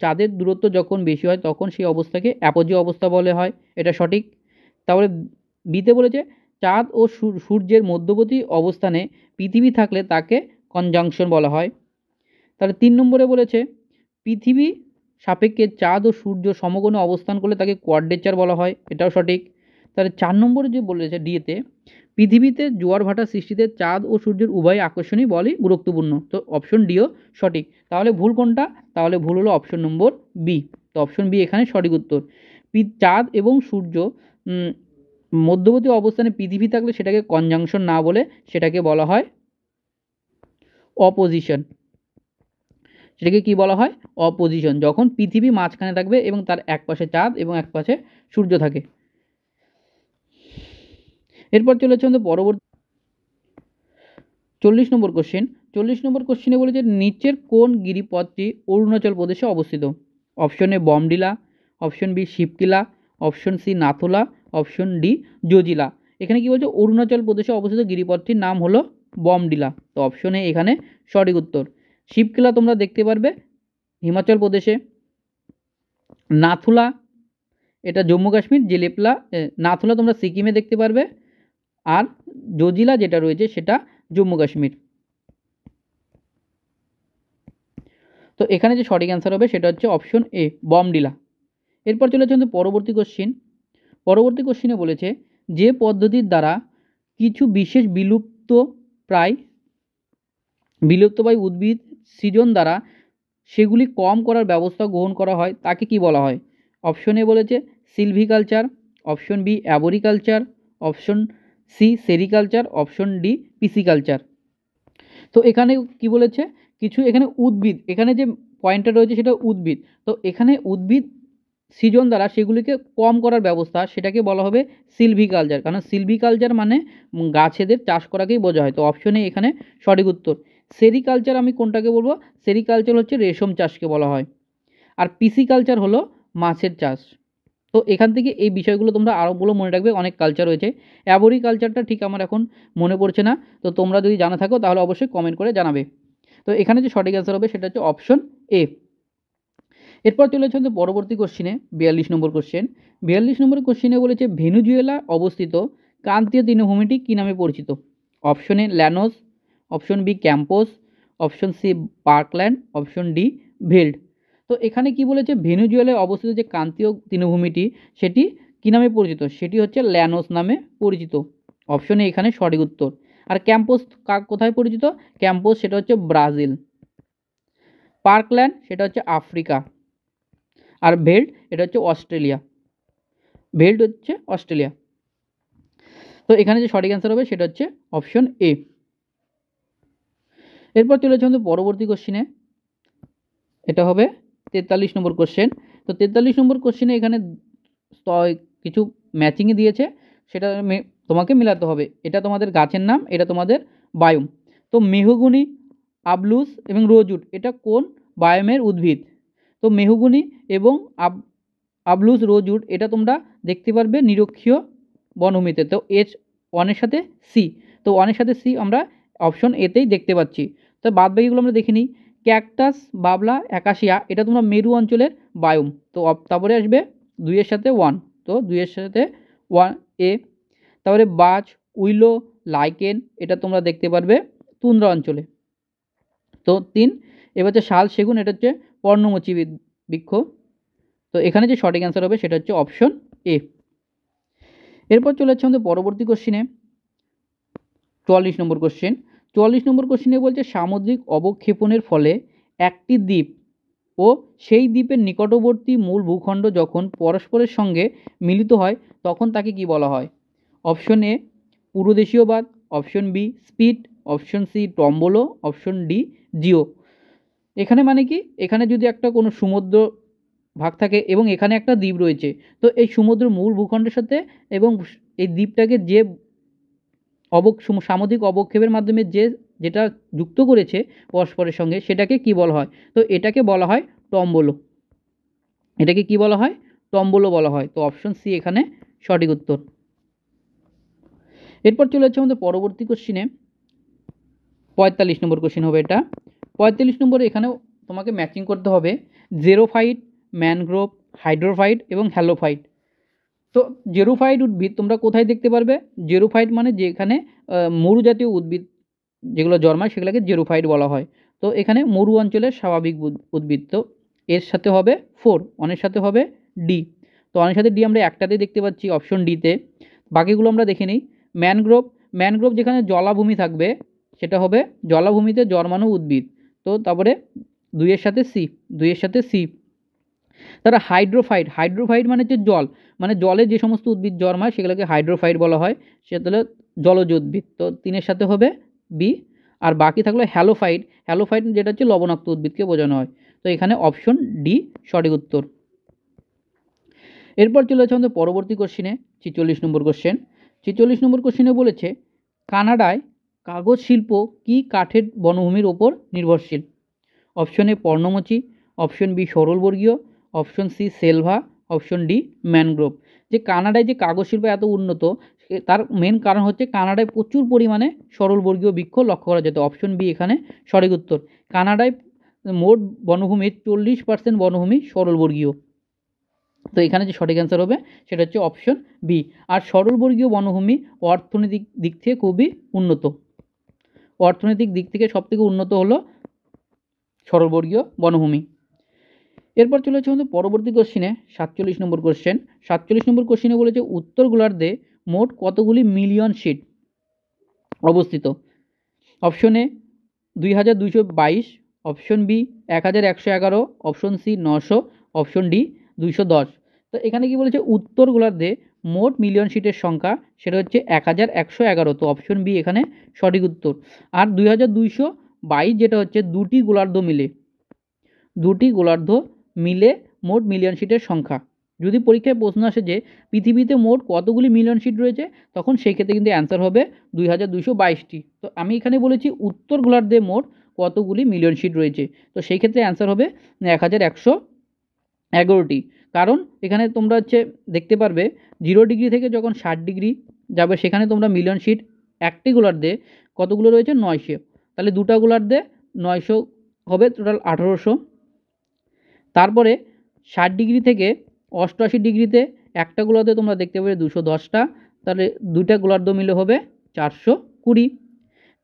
চাঁদের দূরত্ব যখন বেশি হয় তখন সেই অবস্থাকে অ্যাপোজি অবস্থা বলে হয় এটা সঠিক তারপরে বিতে বলেছে চাঁদ ও সূর্যের মধ্যবর্তী অবস্থানে পৃথিবী থাকলে তাকে কনজাংশন বলা হয় তাহলে তিন নম্বরে বলেছে পৃথিবী সাপেক্ষে চাঁদ ও সূর্য সমগণে অবস্থান করলে তাকে কোয়াড্রেচার বলা হয় এটাও সঠিক তাহলে চার নম্বরে যে বলেছে ডিএতে পৃথিবীতে জোয়ার ভাটা সৃষ্টিতে চাঁদ ও সূর্যের উভয় আকর্ষণই বলই গুরুত্বপূর্ণ তো অপশন ডিও সঠিক তাহলে ভুল কোনটা তাহলে ভুল হলো অপশন নম্বর বি তো অপশন বি এখানে সঠিক উত্তর চাঁদ এবং সূর্য মধ্যবর্তী অবস্থানে পৃথিবী থাকলে সেটাকে কনজাংশন না বলে সেটাকে বলা হয় অপোজিশন সেটাকে কি বলা হয় অপোজিশন যখন পৃথিবী মাঝখানে থাকবে এবং তার এক পাশে চাঁদ এবং এক পাশে সূর্য থাকে এরপর চলে আসছে আমাদের পরবর্তী চল্লিশ নম্বর কোশ্চেন চল্লিশ নম্বর কোশ্চেনে বলেছে নিচের কোন গিরিপথটি অরুণাচল প্রদেশে অবস্থিত option A Bomdila option B Shipkila option C Nathula option D Zojila এখানে কি বলছে অরুণাচল প্রদেশে অবস্থিত গিরিপথটির নাম হলো বমডিলা তো অপশনে এখানে সঠিক উত্তর শিবকিলা তোমরা দেখতে পারবে হিমাচল প্রদেশে নাথুলা এটা জম্মু কাশ্মীর জেলেপলা নাথুলা তোমরা সিকিমে দেখতে পারবে আর জজিলা যেটা রয়েছে সেটা জম্মু কাশ্মীর তো এখানে যে সঠিক অ্যান্সার হবে সেটা হচ্ছে অপশন এ বমডিলা এরপর চলে যাচ্ছে পরবর্তী কোশ্চিন পরবর্তী কোশ্চিনে বলেছে যে পদ্ধতির দ্বারা কিছু বিশেষ বিলুপ্ত প্রায় বিলুপ্তবায়ী উদ্ভিদ সৃজন দ্বারা সেগুলি কম করার ব্যবস্থা গ্রহণ করা হয় তাকে কি বলা হয় অপশন এ বলেছে silviculture option B arboriculture option C sericulture option D pisciculture তো এখানে কি বলেছে কিছু এখানে উদ্ভিদ এখানে যে পয়েন্টটা রয়েছে সেটা উদ্ভিদ তো এখানে উদ্ভিদ সিজন দ্বারা সেগুলিকে কম করার ব্যবস্থা সেটাকে বলা হবে সিলভিকালচার কারণ সিলভিকালচার মানে গাছেদের চাষ করাকেই বোঝা হয় তো অপশনে এখানে সঠিক উত্তর সেরিকালচার আমি কোনটাকে বলবো সেরিকালচার হচ্ছে রেশম চাষকে বলা হয় আর পিসিকালচার হলো মাছের চাষ তো এখান থেকে এই বিষয়গুলো তোমরা আরবগুলো মনে রাখবে অনেক কালচার রয়েছে অ্যাবরি কালচারটা ঠিক আমার এখন মনে পড়ছে না তো তোমরা যদি জানা থাকো তাহলে অবশ্যই কমেন্ট করে জানাবে তো এখানে যে সঠিক অ্যান্সার হবে সেটা হচ্ছে অপশন এ এরপর চলে যাচ্ছে পরবর্তী কোশ্চিনে বিয়াল্লিশ নম্বর কোশ্চেন বিয়াল্লিশ নম্বর কোশ্চেনে বলেছে ভেনুজুয়েলা অবস্থিত ক্রান্তীয় তৃণভূমিটি কী নামে পরিচিত option A llanos option B campos option C parkland option D veld তো এখানে কি বলেছে ভেনুজুয়েলে অবস্থিত যে ক্রান্তীয় তৃণভূমিটি সেটি কি নামে পরিচিত সেটি হচ্ছে ল্যানোস নামে পরিচিত অপশনে এখানে সঠিক উত্তর আর ক্যাম্পোস কোথায় পরিচিত ক্যাম্পোস সেটা হচ্ছে ব্রাজিল পার্কল্যান্ড সেটা হচ্ছে আফ্রিকা আর ভেল্ট এটা হচ্ছে অস্ট্রেলিয়া ভেল্ট হচ্ছে অস্ট্রেলিয়া তো এখানে যে সঠিক অ্যান্সার হবে সেটা হচ্ছে অপশন এ এরপর চলেছে আমাদের পরবর্তী কোশ্চিনে এটা হবে তেতাল্লিশ নম্বর কোশ্চেন তো তেতাল্লিশ নম্বর কোশ্চেনে এখানে কিছু ম্যাচিংয়ে দিয়েছে সেটা তোমাকে মেলাতে হবে এটা তোমাদের গাছের নাম এটা তোমাদের বায়ুম তো মেহুগুনি আবলুস এবং রোজুট এটা কোন বায়োমের উদ্ভিদ তো মেহগুনি এবং আব আবলুস রোজুট এটা তোমরা দেখতে পারবে নিরক্ষীয় বনভূমিতে তো এইচ ওয়ানের সাথে সি তো ওয়ানের সাথে সি আমরা অপশন এতেই দেখতে পাচ্ছি তো বাদবাকিগুলো আমরা দেখিনি নিই ক্যাকটাস বাবলা একাশিয়া এটা তোমরা মেরু অঞ্চলের বায়ুম তো তারপরে আসবে দুইয়ের সাথে ওয়ান তো দুইয়ের সাথে ওয়ান এ তারপরে বাজ উইলো লাইকেন এটা তোমরা দেখতে পারবে তুন্দ্রা অঞ্চলে তো তিন এবার হচ্ছে শাল সেগুন এটা হচ্ছে পর্ণমোচী বৃক্ষ তো এখানে যে সঠিক অ্যান্সার হবে সেটা হচ্ছে অপশন এ এরপর চলে যাচ্ছে আমাদের পরবর্তী কোশ্চিনে চুয়াল্লিশ নম্বর কোশ্চেন চুয়াল্লিশ নম্বর কোশ্চেনে বলছে সামুদ্রিক অবক্ষেপণের ফলে একটি দ্বীপ ও সেই দ্বীপের নিকটবর্তী মূল ভূখণ্ড যখন পরস্পরের সঙ্গে মিলিত হয় তখন তাকে কি বলা হয় অপশন এ পুরোদেশীয়বাদ option B spit option C tombolo option D geo এখানে মানে কি এখানে যদি একটা কোনো সমুদ্র ভাগ থাকে এবং এখানে একটা দ্বীপ রয়েছে তো এই সমুদ্র মূল ভূখণ্ডের সাথে এবং এই দ্বীপটাকে যে অবক সামুদ্রিক অবক্ষেপের মাধ্যমে যে যেটা যুক্ত করেছে পরস্পরের সঙ্গে সেটাকে কি বলা হয় তো এটাকে বলা হয় টম্বল এটাকে কি বলা হয় টম্বলো বলা হয় তো অপশন সি এখানে সঠিক উত্তর এরপর চলে যাচ্ছে আমাদের পরবর্তী কোশ্চিনে পঁয়তাল্লিশ নম্বর কোশ্চিন হবে এটা পঁয়তাল্লিশ নম্বরে এখানেও তোমাকে ম্যাচিং করতে হবে জেরোফাইট ম্যানগ্রোভ হাইড্রোফাইট এবং হ্যালোফাইট তো জেরোফাইট উদ্ভিদ তোমরা কোথায় দেখতে পারবে জেরোফাইট মানে যেখানে মরু জাতীয় উদ্ভিদ যেগুলো জন্মায় সেগুলোকে জেরোফাইট বলা হয় তো এখানে মরু অঞ্চলের স্বাভাবিক উদ্ভিদ তো এর সাথে হবে ফোর অনের সাথে হবে ডি তো অনের সাথে ডি আমরা একটাতেই দেখতে পাচ্ছি অপশন ডিতে বাকিগুলো আমরা দেখে নিই ম্যানগ্রোভ ম্যানগ্রোভ যেখানে জলাভূমি থাকবে সেটা হবে জলাভূমিতে জন্মানো উদ্ভিদ তো তারপরে দুইয়ের সাথে সি দুইয়ের সাথে সি তারা হাইড্রোফাইট হাইড্রোফাইট মানে হচ্ছে জল মানে জলে যে সমস্ত উদ্ভিদ জন্মায় সেগুলোকে হাইড্রোফাইট বলা হয় সে তাহলে জলজ উদ্ভিদ তো তিনের সাথে হবে বি আর বাকি থাকলো হ্যালোফাইট হ্যালোফাইট যেটা হচ্ছে লবণাক্ত উদ্ভিদকে বোঝানো হয় তো এখানে অপশন ডি সঠিক উত্তর এরপর চলে যাচ্ছে আমাদের পরবর্তী কোশ্চিনে ছিচল্লিশ নম্বর কোশ্চেন ছিচল্লিশ নম্বর কোশ্চেনে বলেছে কানাডায় কাগজ শিল্প কি কাঠের বনভূমির ওপর নির্ভরশীল অপশন এ পর্ণমোচী অপশন বি সরলবর্গীয় option C selva option D mangrove যে কানাডায় যে কাগজ শিল্প এত উন্নত তার মেন কারণ হচ্ছে কানাডায় প্রচুর পরিমাণে সরলবর্গীয় বৃক্ষ লক্ষ্য করা যেত অপশন বি এখানে সঠিক উত্তর কানাডায় মোট বনভূমির চল্লিশ পার্সেন্ট বনভূমি সরলবর্গীয় তো এখানে যে সঠিক অ্যান্সার হবে সেটা হচ্ছে অপশন বি আর সরলবর্গীয় বনভূমি অর্থনৈতিক দিক থেকে খুবই উন্নত অর্থনৈতিক দিক থেকে সবথেকে উন্নত হলো সরলবর্গীয় বনভূমি এরপর চলে যাচ্ছে আমাদের পরবর্তী কোশ্চিনে সাতচল্লিশ নম্বর কোশ্চেন সাতচল্লিশ নম্বর কোশ্চেনে বলেছে উত্তর গোলার্ধে মোট কতগুলি মিলিয়ন সিট অবস্থিত অপশনে দুই হাজার দুইশো বাইশ অপশন বি এক হাজার একশো এগারো অপশন সি নশো অপশন ডি দুইশো দশ তো এখানে কি বলেছে উত্তর গোলার্ধে মোট মিলিয়ন সিটের সংখ্যা সেটা হচ্ছে এক হাজার একশো এগারো তো অপশন বি এখানে সঠিক উত্তর আর দুই হাজার দুইশো বাইশ যেটা হচ্ছে দুটি গোলার্ধ মিলে দুটি গোলার্ধ মিলে মোট মিলিয়ন শিটের সংখ্যা যদি পরীক্ষায় প্রশ্ন আসে যে পৃথিবীতে মোট কতগুলি মিলিয়ন শিট রয়েছে তখন সেই ক্ষেত্রে কিন্তু অ্যান্সার হবে দুই হাজার দুশো বাইশটি তো আমি এখানে বলেছি উত্তর গোলার্ধে মোট কতগুলি মিলিয়ন শিট রয়েছে তো সেই ক্ষেত্রে অ্যান্সার হবে এক হাজার একশো এগারোটি কারণ এখানে তোমরা হচ্ছে দেখতে পারবে জিরো ডিগ্রি থেকে যখন ষাট ডিগ্রি যাবে সেখানে তোমরা মিলিয়ন শিট একটি গোলার্ধে কতগুলো রয়েছে নয়শো তাহলে দুটা গোলার্ধে নয়শো হবে টোটাল আঠেরোশো তারপরে ষাট ডিগ্রি থেকে অষ্টআশি ডিগ্রিতে একটা গোলাতে তোমরা দেখতে পাবে দুশো দশটা তাহলে দুটা গোলার্ধ মিলে হবে চারশো কুড়ি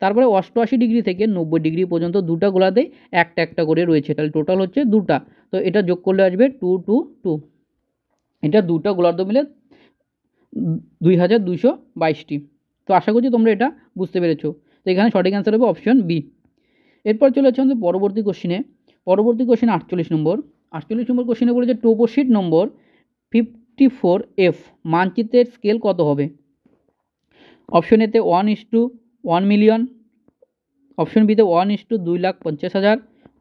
তারপরে অষ্টআশি ডিগ্রি থেকে নব্বই ডিগ্রি পর্যন্ত দুটা গোলাতে একটা একটা করে রয়েছে তাহলে টোটাল হচ্ছে দুটা তো এটা যোগ করলে আসবে টু টু টু এটা দুটা গোলার্ধ মিলে দুই হাজার দুশো বাইশটি তো আশা করছি তোমরা এটা বুঝতে পেরেছো তো এখানে সঠিক অ্যান্সার হবে অপশন বি এরপর চলে যাচ্ছে আমাদের পরবর্তী কোশ্চিনে পরবর্তী কোশ্চিন আটচল্লিশ নম্বর আটচল্লিশ নম্বর কোশ্চেনে বলেছে toposheet number fifty four F মানচিত্রের স্কেল কত হবে অপশন এতে one is two one million option বিতে ওয়ান ইস টু দুই লাখ পঞ্চাশ হাজার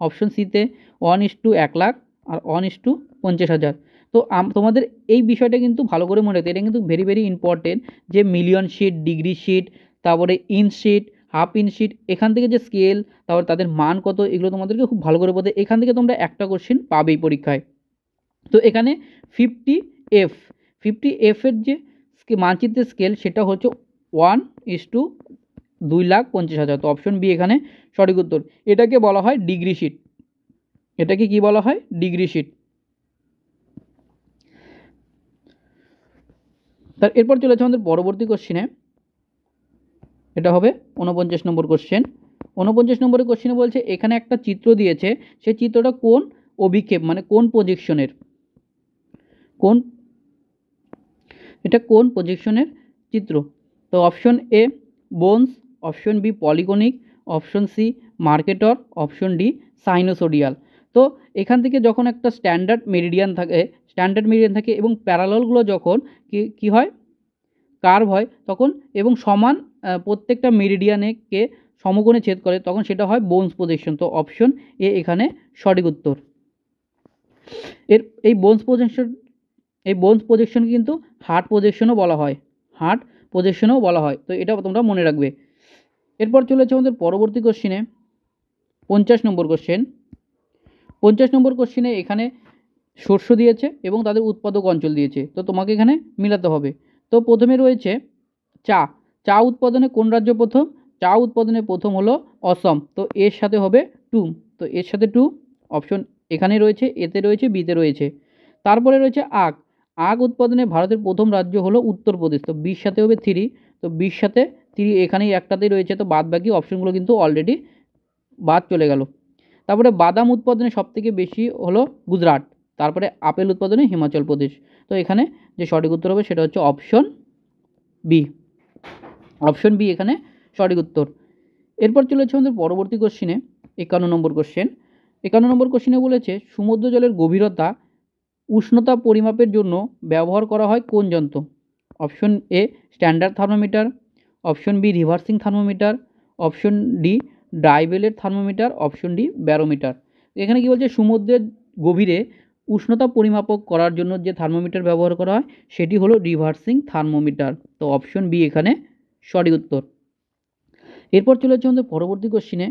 অপশন সিতে ওয়ান ইস টু এক লাখ আর ওয়ান ইস টু পঞ্চাশ হাজার তো তোমাদের এই বিষয়টা কিন্তু ভালো করে মনে রাখতে এটা কিন্তু ভেরি ভেরি ইম্পর্টেন্ট যে মিলিয়ন শিট ডিগ্রি শিট তারপরে ইন শিট হাফ ইনশিট এখান থেকে যে স্কেল তারপর তাদের মান কত এগুলো তোমাদেরকে খুব ভালো করে বলতে এখান থেকে তোমরা একটা কোশ্চেন পাবেই পরীক্ষায় তো এখানে ফিফটি এফ ফিফটি এফের যে মানচিত্রের স্কেল সেটা হচ্ছে ওয়ান ইস টু দুই লাখ পঞ্চাশ হাজার তো অপশন বি এখানে সঠিক উত্তর এটাকে বলা হয় ডিগ্রি শিট এটাকে কি বলা হয় ডিগ্রি শিট তার এরপর চলে যাচ্ছে আমাদের পরবর্তী কোশ্চিনে এটা হবে উনপঞ্চাশ নম্বর কোশ্চেন উনপঞ্চাশ নম্বরের কোশ্চেনে বলছে এখানে একটা চিত্র দিয়েছে সেই চিত্রটা কোন অভিক্ষেপ মানে কোন প্রজেকশনের কোন এটা কোন প্রজেকশনের চিত্র তো option A Bonne option B polyconic option C Mercator option D sinusoidal তো এখান থেকে যখন একটা স্ট্যান্ডার্ড মেরিডিয়ান থাকে স্ট্যান্ডার্ড মেরিডিয়ান থাকে এবং প্যারাললগুলো যখন কি কী হয় কার্ভ হয় তখন এবং সমান প্রত্যেকটা মেরিডিয়ানেকে সমকোণে ছেদ করে তখন সেটা হয় বোনস প্রজেকশন তো অপশন এ এখানে সঠিক উত্তর এর এই বোনস প্রজেকশন এই বোনস প্রজেকশন কিন্তু হার্ট প্রজেকশনও বলা হয় হার্ট প্রজেকশনও বলা হয় তো এটা তোমরা মনে রাখবে এরপর চলে যাচ্ছে আমাদের পরবর্তী কোশ্চিনে পঞ্চাশ নম্বর কোশ্চেন পঞ্চাশ নম্বর কোশ্চেনে এখানে শস্য দিয়েছে এবং তাদের উৎপাদক অঞ্চল দিয়েছে তো তোমাকে এখানে মিলাতে হবে তো প্রথমে রয়েছে চা চা উৎপাদনে কোন রাজ্য প্রথম চা উৎপাদনে প্রথম হলো অসম তো এর সাথে হবে টু তো এর সাথে টু অপশন এখানে রয়েছে এতে রয়েছে বিতে রয়েছে তারপরে রয়েছে আখ আখ উৎপাদনে ভারতের প্রথম রাজ্য হলো উত্তরপ্রদেশ তো বিশ সাথে হবে থ্রি তো বিশ সাথে থ্রি এখানেই একটাতেই রয়েছে তো বাদ বাকি অপশনগুলো কিন্তু অলরেডি বাদ চলে গেল তারপরে বাদাম উৎপাদনে সবথেকে বেশি হলো গুজরাট তারপরে আপেল উৎপাদনে হিমাচল প্রদেশ তো এখানে যে সঠিক উত্তর হবে সেটা হচ্ছে অপশন বি অপশন বি এখানে সঠিক উত্তর এরপর চলে যাচ্ছে আমাদের পরবর্তী কোশ্চিনে একান্ন নম্বর কোশ্চেন একান্ন নম্বর কোশ্চিনে বলেছে সমুদ্র জলের গভীরতা উষ্ণতা পরিমাপের জন্য ব্যবহার করা হয় কোন যন্ত্র option A standard thermometer option B reversing thermometer option D ড্রাইবেলের থার্মোমিটার অপশন ডি ব্যারোমিটার এখানে কি বলছে সমুদ্রের গভীরে উষ্ণতা পরিমাপক করার জন্য যে থার্মোমিটার ব্যবহার করা হয় সেটি হলো রিভার্সিং থার্মোমিটার তো অপশন বি এখানে সঠিক উত্তর এরপর চলে যাচ্ছে আমাদের পরবর্তী কোশ্চিনে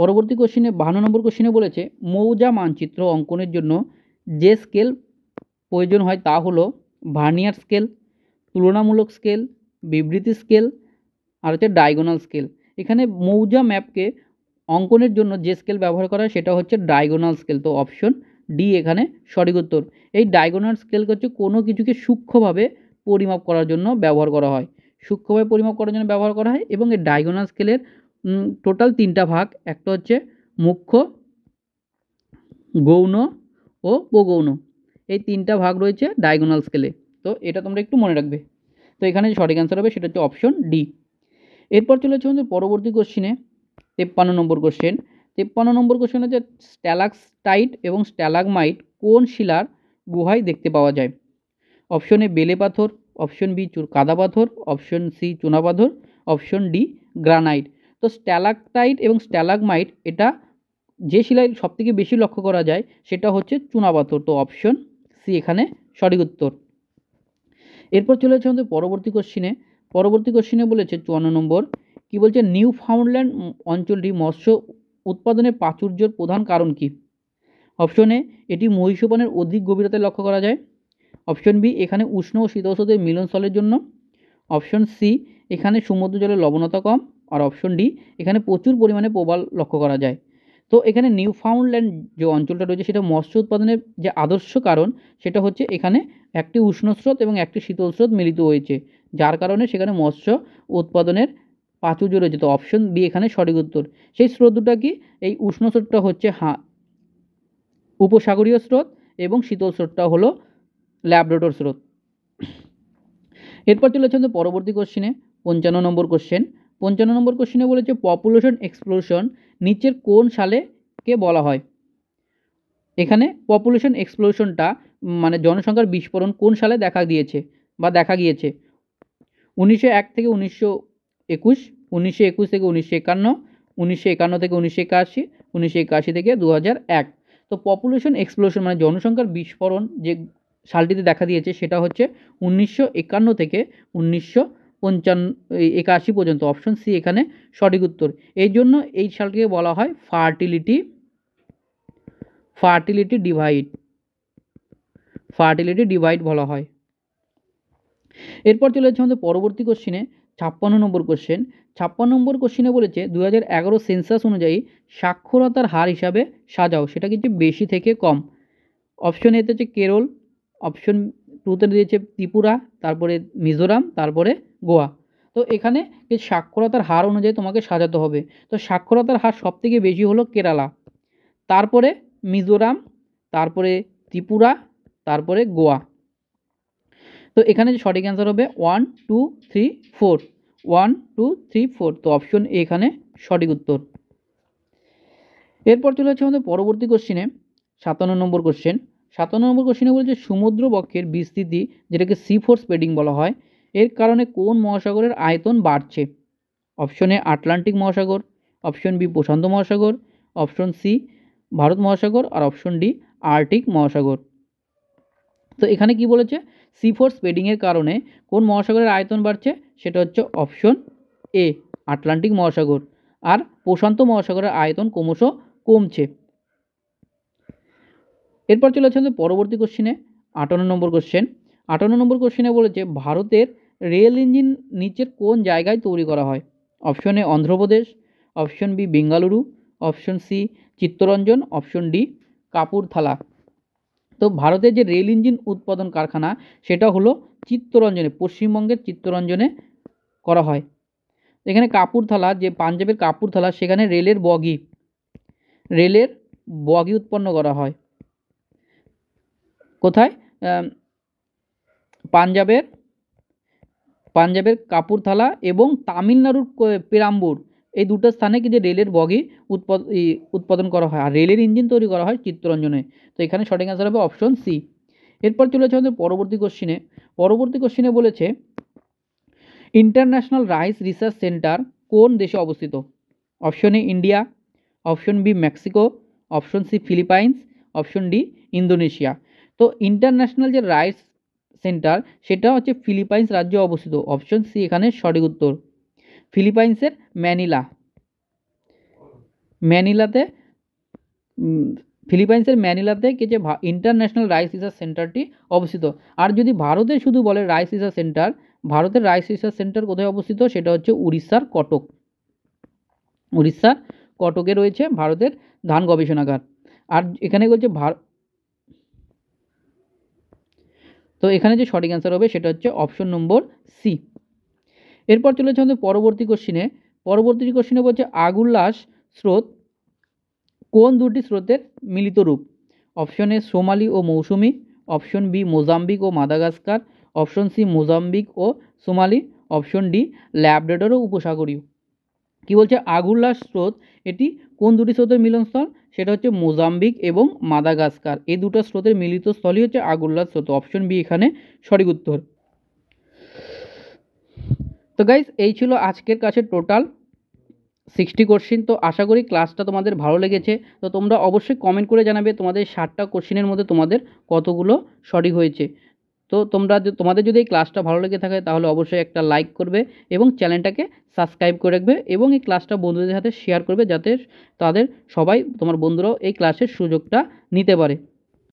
পরবর্তী কোশ্চিনে বাহান্ন নম্বর কোশ্চিনে বলেছে মৌজা মানচিত্র অঙ্কনের জন্য যে স্কেল প্রয়োজন হয় তা হলো ভার্নিয়ার স্কেল তুলনামূলক স্কেল বিবৃতি স্কেল আর হচ্ছে ডায়গোনাল স্কেল এখানে মৌজা ম্যাপকে অঙ্কনের জন্য যে স্কেল ব্যবহার করা সেটা হচ্ছে ডায়গোনাল স্কেল তো অপশন ডি এখানে সঠিক উত্তর এই ডায়গোনাল স্কেলকে হচ্ছে কোনো কিছুকে সূক্ষ্মভাবে পরিমাপ করার জন্য ব্যবহার করা হয় সূক্ষ্মভাবে পরিমাপ করার জন্য ব্যবহার করা হয় এবং এর ডায়গোনাল স্কেলের টোটাল তিনটা ভাগ একটা হচ্ছে মুখ্য গৌণ ও প্রগৌণ এই তিনটা ভাগ রয়েছে ডায়াগোনাল স্কেলে তো এটা তোমরা একটু মনে রাখবে তো এখানে যে সঠিক অ্যান্সার হবে সেটা হচ্ছে অপশন ডি এরপর চলে যাচ্ছে আমাদের পরবর্তী কোশ্চেনে তেপ্পান্ন নম্বর কোশ্চেন তেপ্পান্ন নম্বর কোশ্চেন হচ্ছে স্ট্যালাক্সটাইট এবং স্ট্যালাগমাইট কোন শিলার গুহায় দেখতে পাওয়া যায় অপশনে বেলে পাথর অপশন বি কাদা পাথর অপশন সি চুনাপাথর অপশন ডি গ্রানাইট তো স্ট্যালাকটাইট এবং স্ট্যালাকমাইট এটা যে শিলায় সবথেকে বেশি লক্ষ্য করা যায় সেটা হচ্ছে চুনাপাথর তো অপশন সি এখানে সঠিক উত্তর এরপর চলে যাচ্ছে আমাদের পরবর্তী কোশ্চিনে পরবর্তী কোশ্চিনে বলেছে চুয়ান্ন নম্বর কি বলছে নিউ ফাউন্ডল্যান্ড অঞ্চলটি মৎস্য উৎপাদনে প্রাচুর্যর প্রধান কারণ কি অপশনে এটি মহিষপানের অধিক গভীরতায় লক্ষ্য করা যায় অপশন বি এখানে উষ্ণ ও শীতৌষধের মিলনস্থলের জন্য অপশন সি এখানে সমুদ্র জলের লবণতা কম আর অপশন ডি এখানে প্রচুর পরিমাণে প্রবাল লক্ষ্য করা যায় তো এখানে নিউ ফাউন্ডল্যান্ড যে অঞ্চলটা রয়েছে সেটা মৎস্য উৎপাদনের যে আদর্শ কারণ সেটা হচ্ছে এখানে একটি উষ্ণ স্রোত এবং একটি শীতল স্রোত মিলিত হয়েছে যার কারণে সেখানে মৎস্য উৎপাদনের প্রাচুর্য রয়েছে তো অপশন বি এখানে সঠিক উত্তর সেই স্রোত দুটা কি এই উষ্ণ স্রোতটা হচ্ছে হা উপসাগরীয় স্রোত এবং শীতল স্রোতটা হলো ল্যাবরেটর স্রোত এরপর চলে আসছে পরবর্তী কোশ্চেনে পঞ্চান্ন নম্বর কোশ্চেন পঞ্চান্ন নম্বর কোশ্চেনে বলেছে পপুলেশন এক্সপ্লোশন নিচের কোন সালে কে বলা হয় এখানে পপুলেশন এক্সপ্লোশনটা মানে জনসংখ্যার বিস্ফোরণ কোন সালে দেখা দিয়েছে বা দেখা গিয়েছে উনিশশো এক থেকে উনিশশো একুশ উনিশশো একুশ থেকে উনিশশো একান্ন উনিশশো একান্ন থেকে উনিশশো একাশি উনিশশো একাশি থেকে দু হাজার এক তো পপুলেশন এক্সপ্লোশন মানে জনসংখ্যার বিস্ফোরণ যে সালটিতে দেখা দিয়েছে সেটা হচ্ছে উনিশশো একান্ন থেকে উনিশশো পঞ্চান্ন একাশি পর্যন্ত অপশন সি এখানে সঠিক উত্তর এই জন্য এই সালটিকে বলা হয় fertility fertility divide fertility divide বলা হয় এরপর চলে যাচ্ছে আমাদের পরবর্তী কোশ্চিনে ছাপ্পান্ন নম্বর কোশ্চেন ছাপ্পান্ন নম্বর কোশ্চেনে বলেছে দু হাজার সেন্সাস অনুযায়ী সাক্ষরতার হার হিসাবে সাজাও সেটা কিন্তু বেশি থেকে কম অপশন এতে হচ্ছে কেরল অপশন টুতে দিয়েছে ত্রিপুরা তারপরে মিজোরাম তারপরে গোয়া তো এখানে যে সাক্ষরতার হার অনুযায়ী তোমাকে সাজাতে হবে তো সাক্ষরতার হার সবথেকে বেশি হলো কেরালা তারপরে মিজোরাম তারপরে ত্রিপুরা তারপরে গোয়া তো এখানে যে সঠিক অ্যান্সার হবে one two three four one two three four তো অপশন এখানে সঠিক উত্তর এরপর চলে যাচ্ছে আমাদের পরবর্তী কোশ্চেনে সাতান্ন নম্বর কোশ্চেন সাতান্ন নম্বর কোশ্চিনে বলছে সমুদ্র বক্ষের বিস্তৃতি যেটাকে সি ফোর স্পেডিং বলা হয় এর কারণে কোন মহাসাগরের আয়তন বাড়ছে অপশন এ আটলান্টিক মহাসাগর অপশন বি প্রশান্ত মহাসাগর অপশন সি ভারত মহাসাগর আর অপশন ডি আর্টিক মহাসাগর তো এখানে কি বলেছে সি ফোর স্পেডিংয়ের কারণে কোন মহাসাগরের আয়তন বাড়ছে সেটা হচ্ছে অপশন এ আটলান্টিক মহাসাগর আর প্রশান্ত মহাসাগরের আয়তন ক্রমশ কমছে এরপর চলে আসছে পরবর্তী কোশ্চেনে আটান্ন নম্বর কোশ্চেন আটান্ন নম্বর কোশ্চেনে বলেছে ভারতের রেল ইঞ্জিন নিচের কোন জায়গায় তৈরি করা হয় option A Andhra Pradesh option B Bengaluru option C Chittaranjan option D Kapurthala তো ভারতের যে রেল ইঞ্জিন উৎপাদন কারখানা সেটা হলো চিত্তরঞ্জনে পশ্চিমবঙ্গের চিত্তরঞ্জনে করা হয় এখানে কাপুরথালা যে পাঞ্জাবের কাপুরথালা সেখানে রেলের বগি রেলের বগি উৎপন্ন করা হয় কোথায় পাঞ্জাবের পাঞ্জাবের কাপুরথালা এবং তামিলনাড়ুর পেরাম্বুর এই দুটো স্থানে কিন্তু রেলের বগি উৎপাদন করা হয় আর রেলের ইঞ্জিন তৈরি করা হয় চিত্তরঞ্জনে তো এখানে সঠিক অ্যান্সার হবে অপশন সি এরপর চলে যাচ্ছে আমাদের পরবর্তী কোশ্চিনে পরবর্তী কোশ্চিনে বলেছে ইন্টারন্যাশনাল রাইস রিসার্চ সেন্টার কোন দেশে অবস্থিত option A India option B Mexico option C Philippines option D Indonesia তো ইন্টারন্যাশনাল যে রাইটস সেন্টার সেটা হচ্ছে ফিলিপাইন্স রাজ্যে অবস্থিত অপশন সি এখানে সঠিক উত্তর ফিলিপাইন্সের ম্যানিলা ম্যানিলাতে ফিলিপাইন্সের ম্যানিলাতে কে যে ইন্টারন্যাশনাল রাইস রিসার্চ সেন্টারটি অবস্থিত আর যদি ভারতে শুধু বলে রাইস রিসার্চ সেন্টার ভারতের রাইস রিসার্চ সেন্টার কোথায় অবস্থিত সেটা হচ্ছে উড়িষ্যার কটক উড়িষ্যার কটকে রয়েছে ভারতের ধান গবেষণাগার আর এখানে বলছে তো এখানে যে সঠিক অ্যান্সার হবে সেটা হচ্ছে অপশন নম্বর সি এরপর চলে যাচ্ছে আমাদের পরবর্তী কোশ্চিনে পরবর্তী কোশ্চিনে বলছে আগুল্লাস স্রোত কোন দুটি স্রোতের মিলিত রূপ অপশন এ সোমালি ও মৌসুমি অপশন বি মোজাম্বিক ও মাদাগাস্কার অপশন সি মোজাম্বিক ও সোমালি অপশন ডি ল্যাবরেডর ও উপসাগরীয় কী বলছে আগুল্লাস স্রোত এটি কোন দুটি স্রোতের মিলনস্থল সেটা হচ্ছে মোজাম্বিক এবং মাদাগাস্কার এই দুটো স্রোতের মিলিত স্থলই হচ্ছে আগুল্লার স্রোত অপশন বি এখানে সঠিক উত্তর তো গাইজ এই ছিল আজকের কাছে টোটাল সিক্সটি কোশ্চিন তো আশা করি ক্লাসটা তোমাদের ভালো লেগেছে তো তোমরা অবশ্যই কমেন্ট করে জানাবে তোমাদের ষাটটা কোশ্চিনের মধ্যে তোমাদের কতগুলো সঠিক হয়েছে তো তোমরা তোমাদের যদি এই ক্লাসটা ভালো লেগে থাকে তাহলে অবশ্যই একটা লাইক করবে এবং চ্যানেলটাকে সাবস্ক্রাইব করে রাখবে এবং এই ক্লাসটা বন্ধুদের সাথে শেয়ার করবে যাতে তাদের সবাই তোমার বন্ধুরাও এই ক্লাসের সুযোগটা নিতে পারে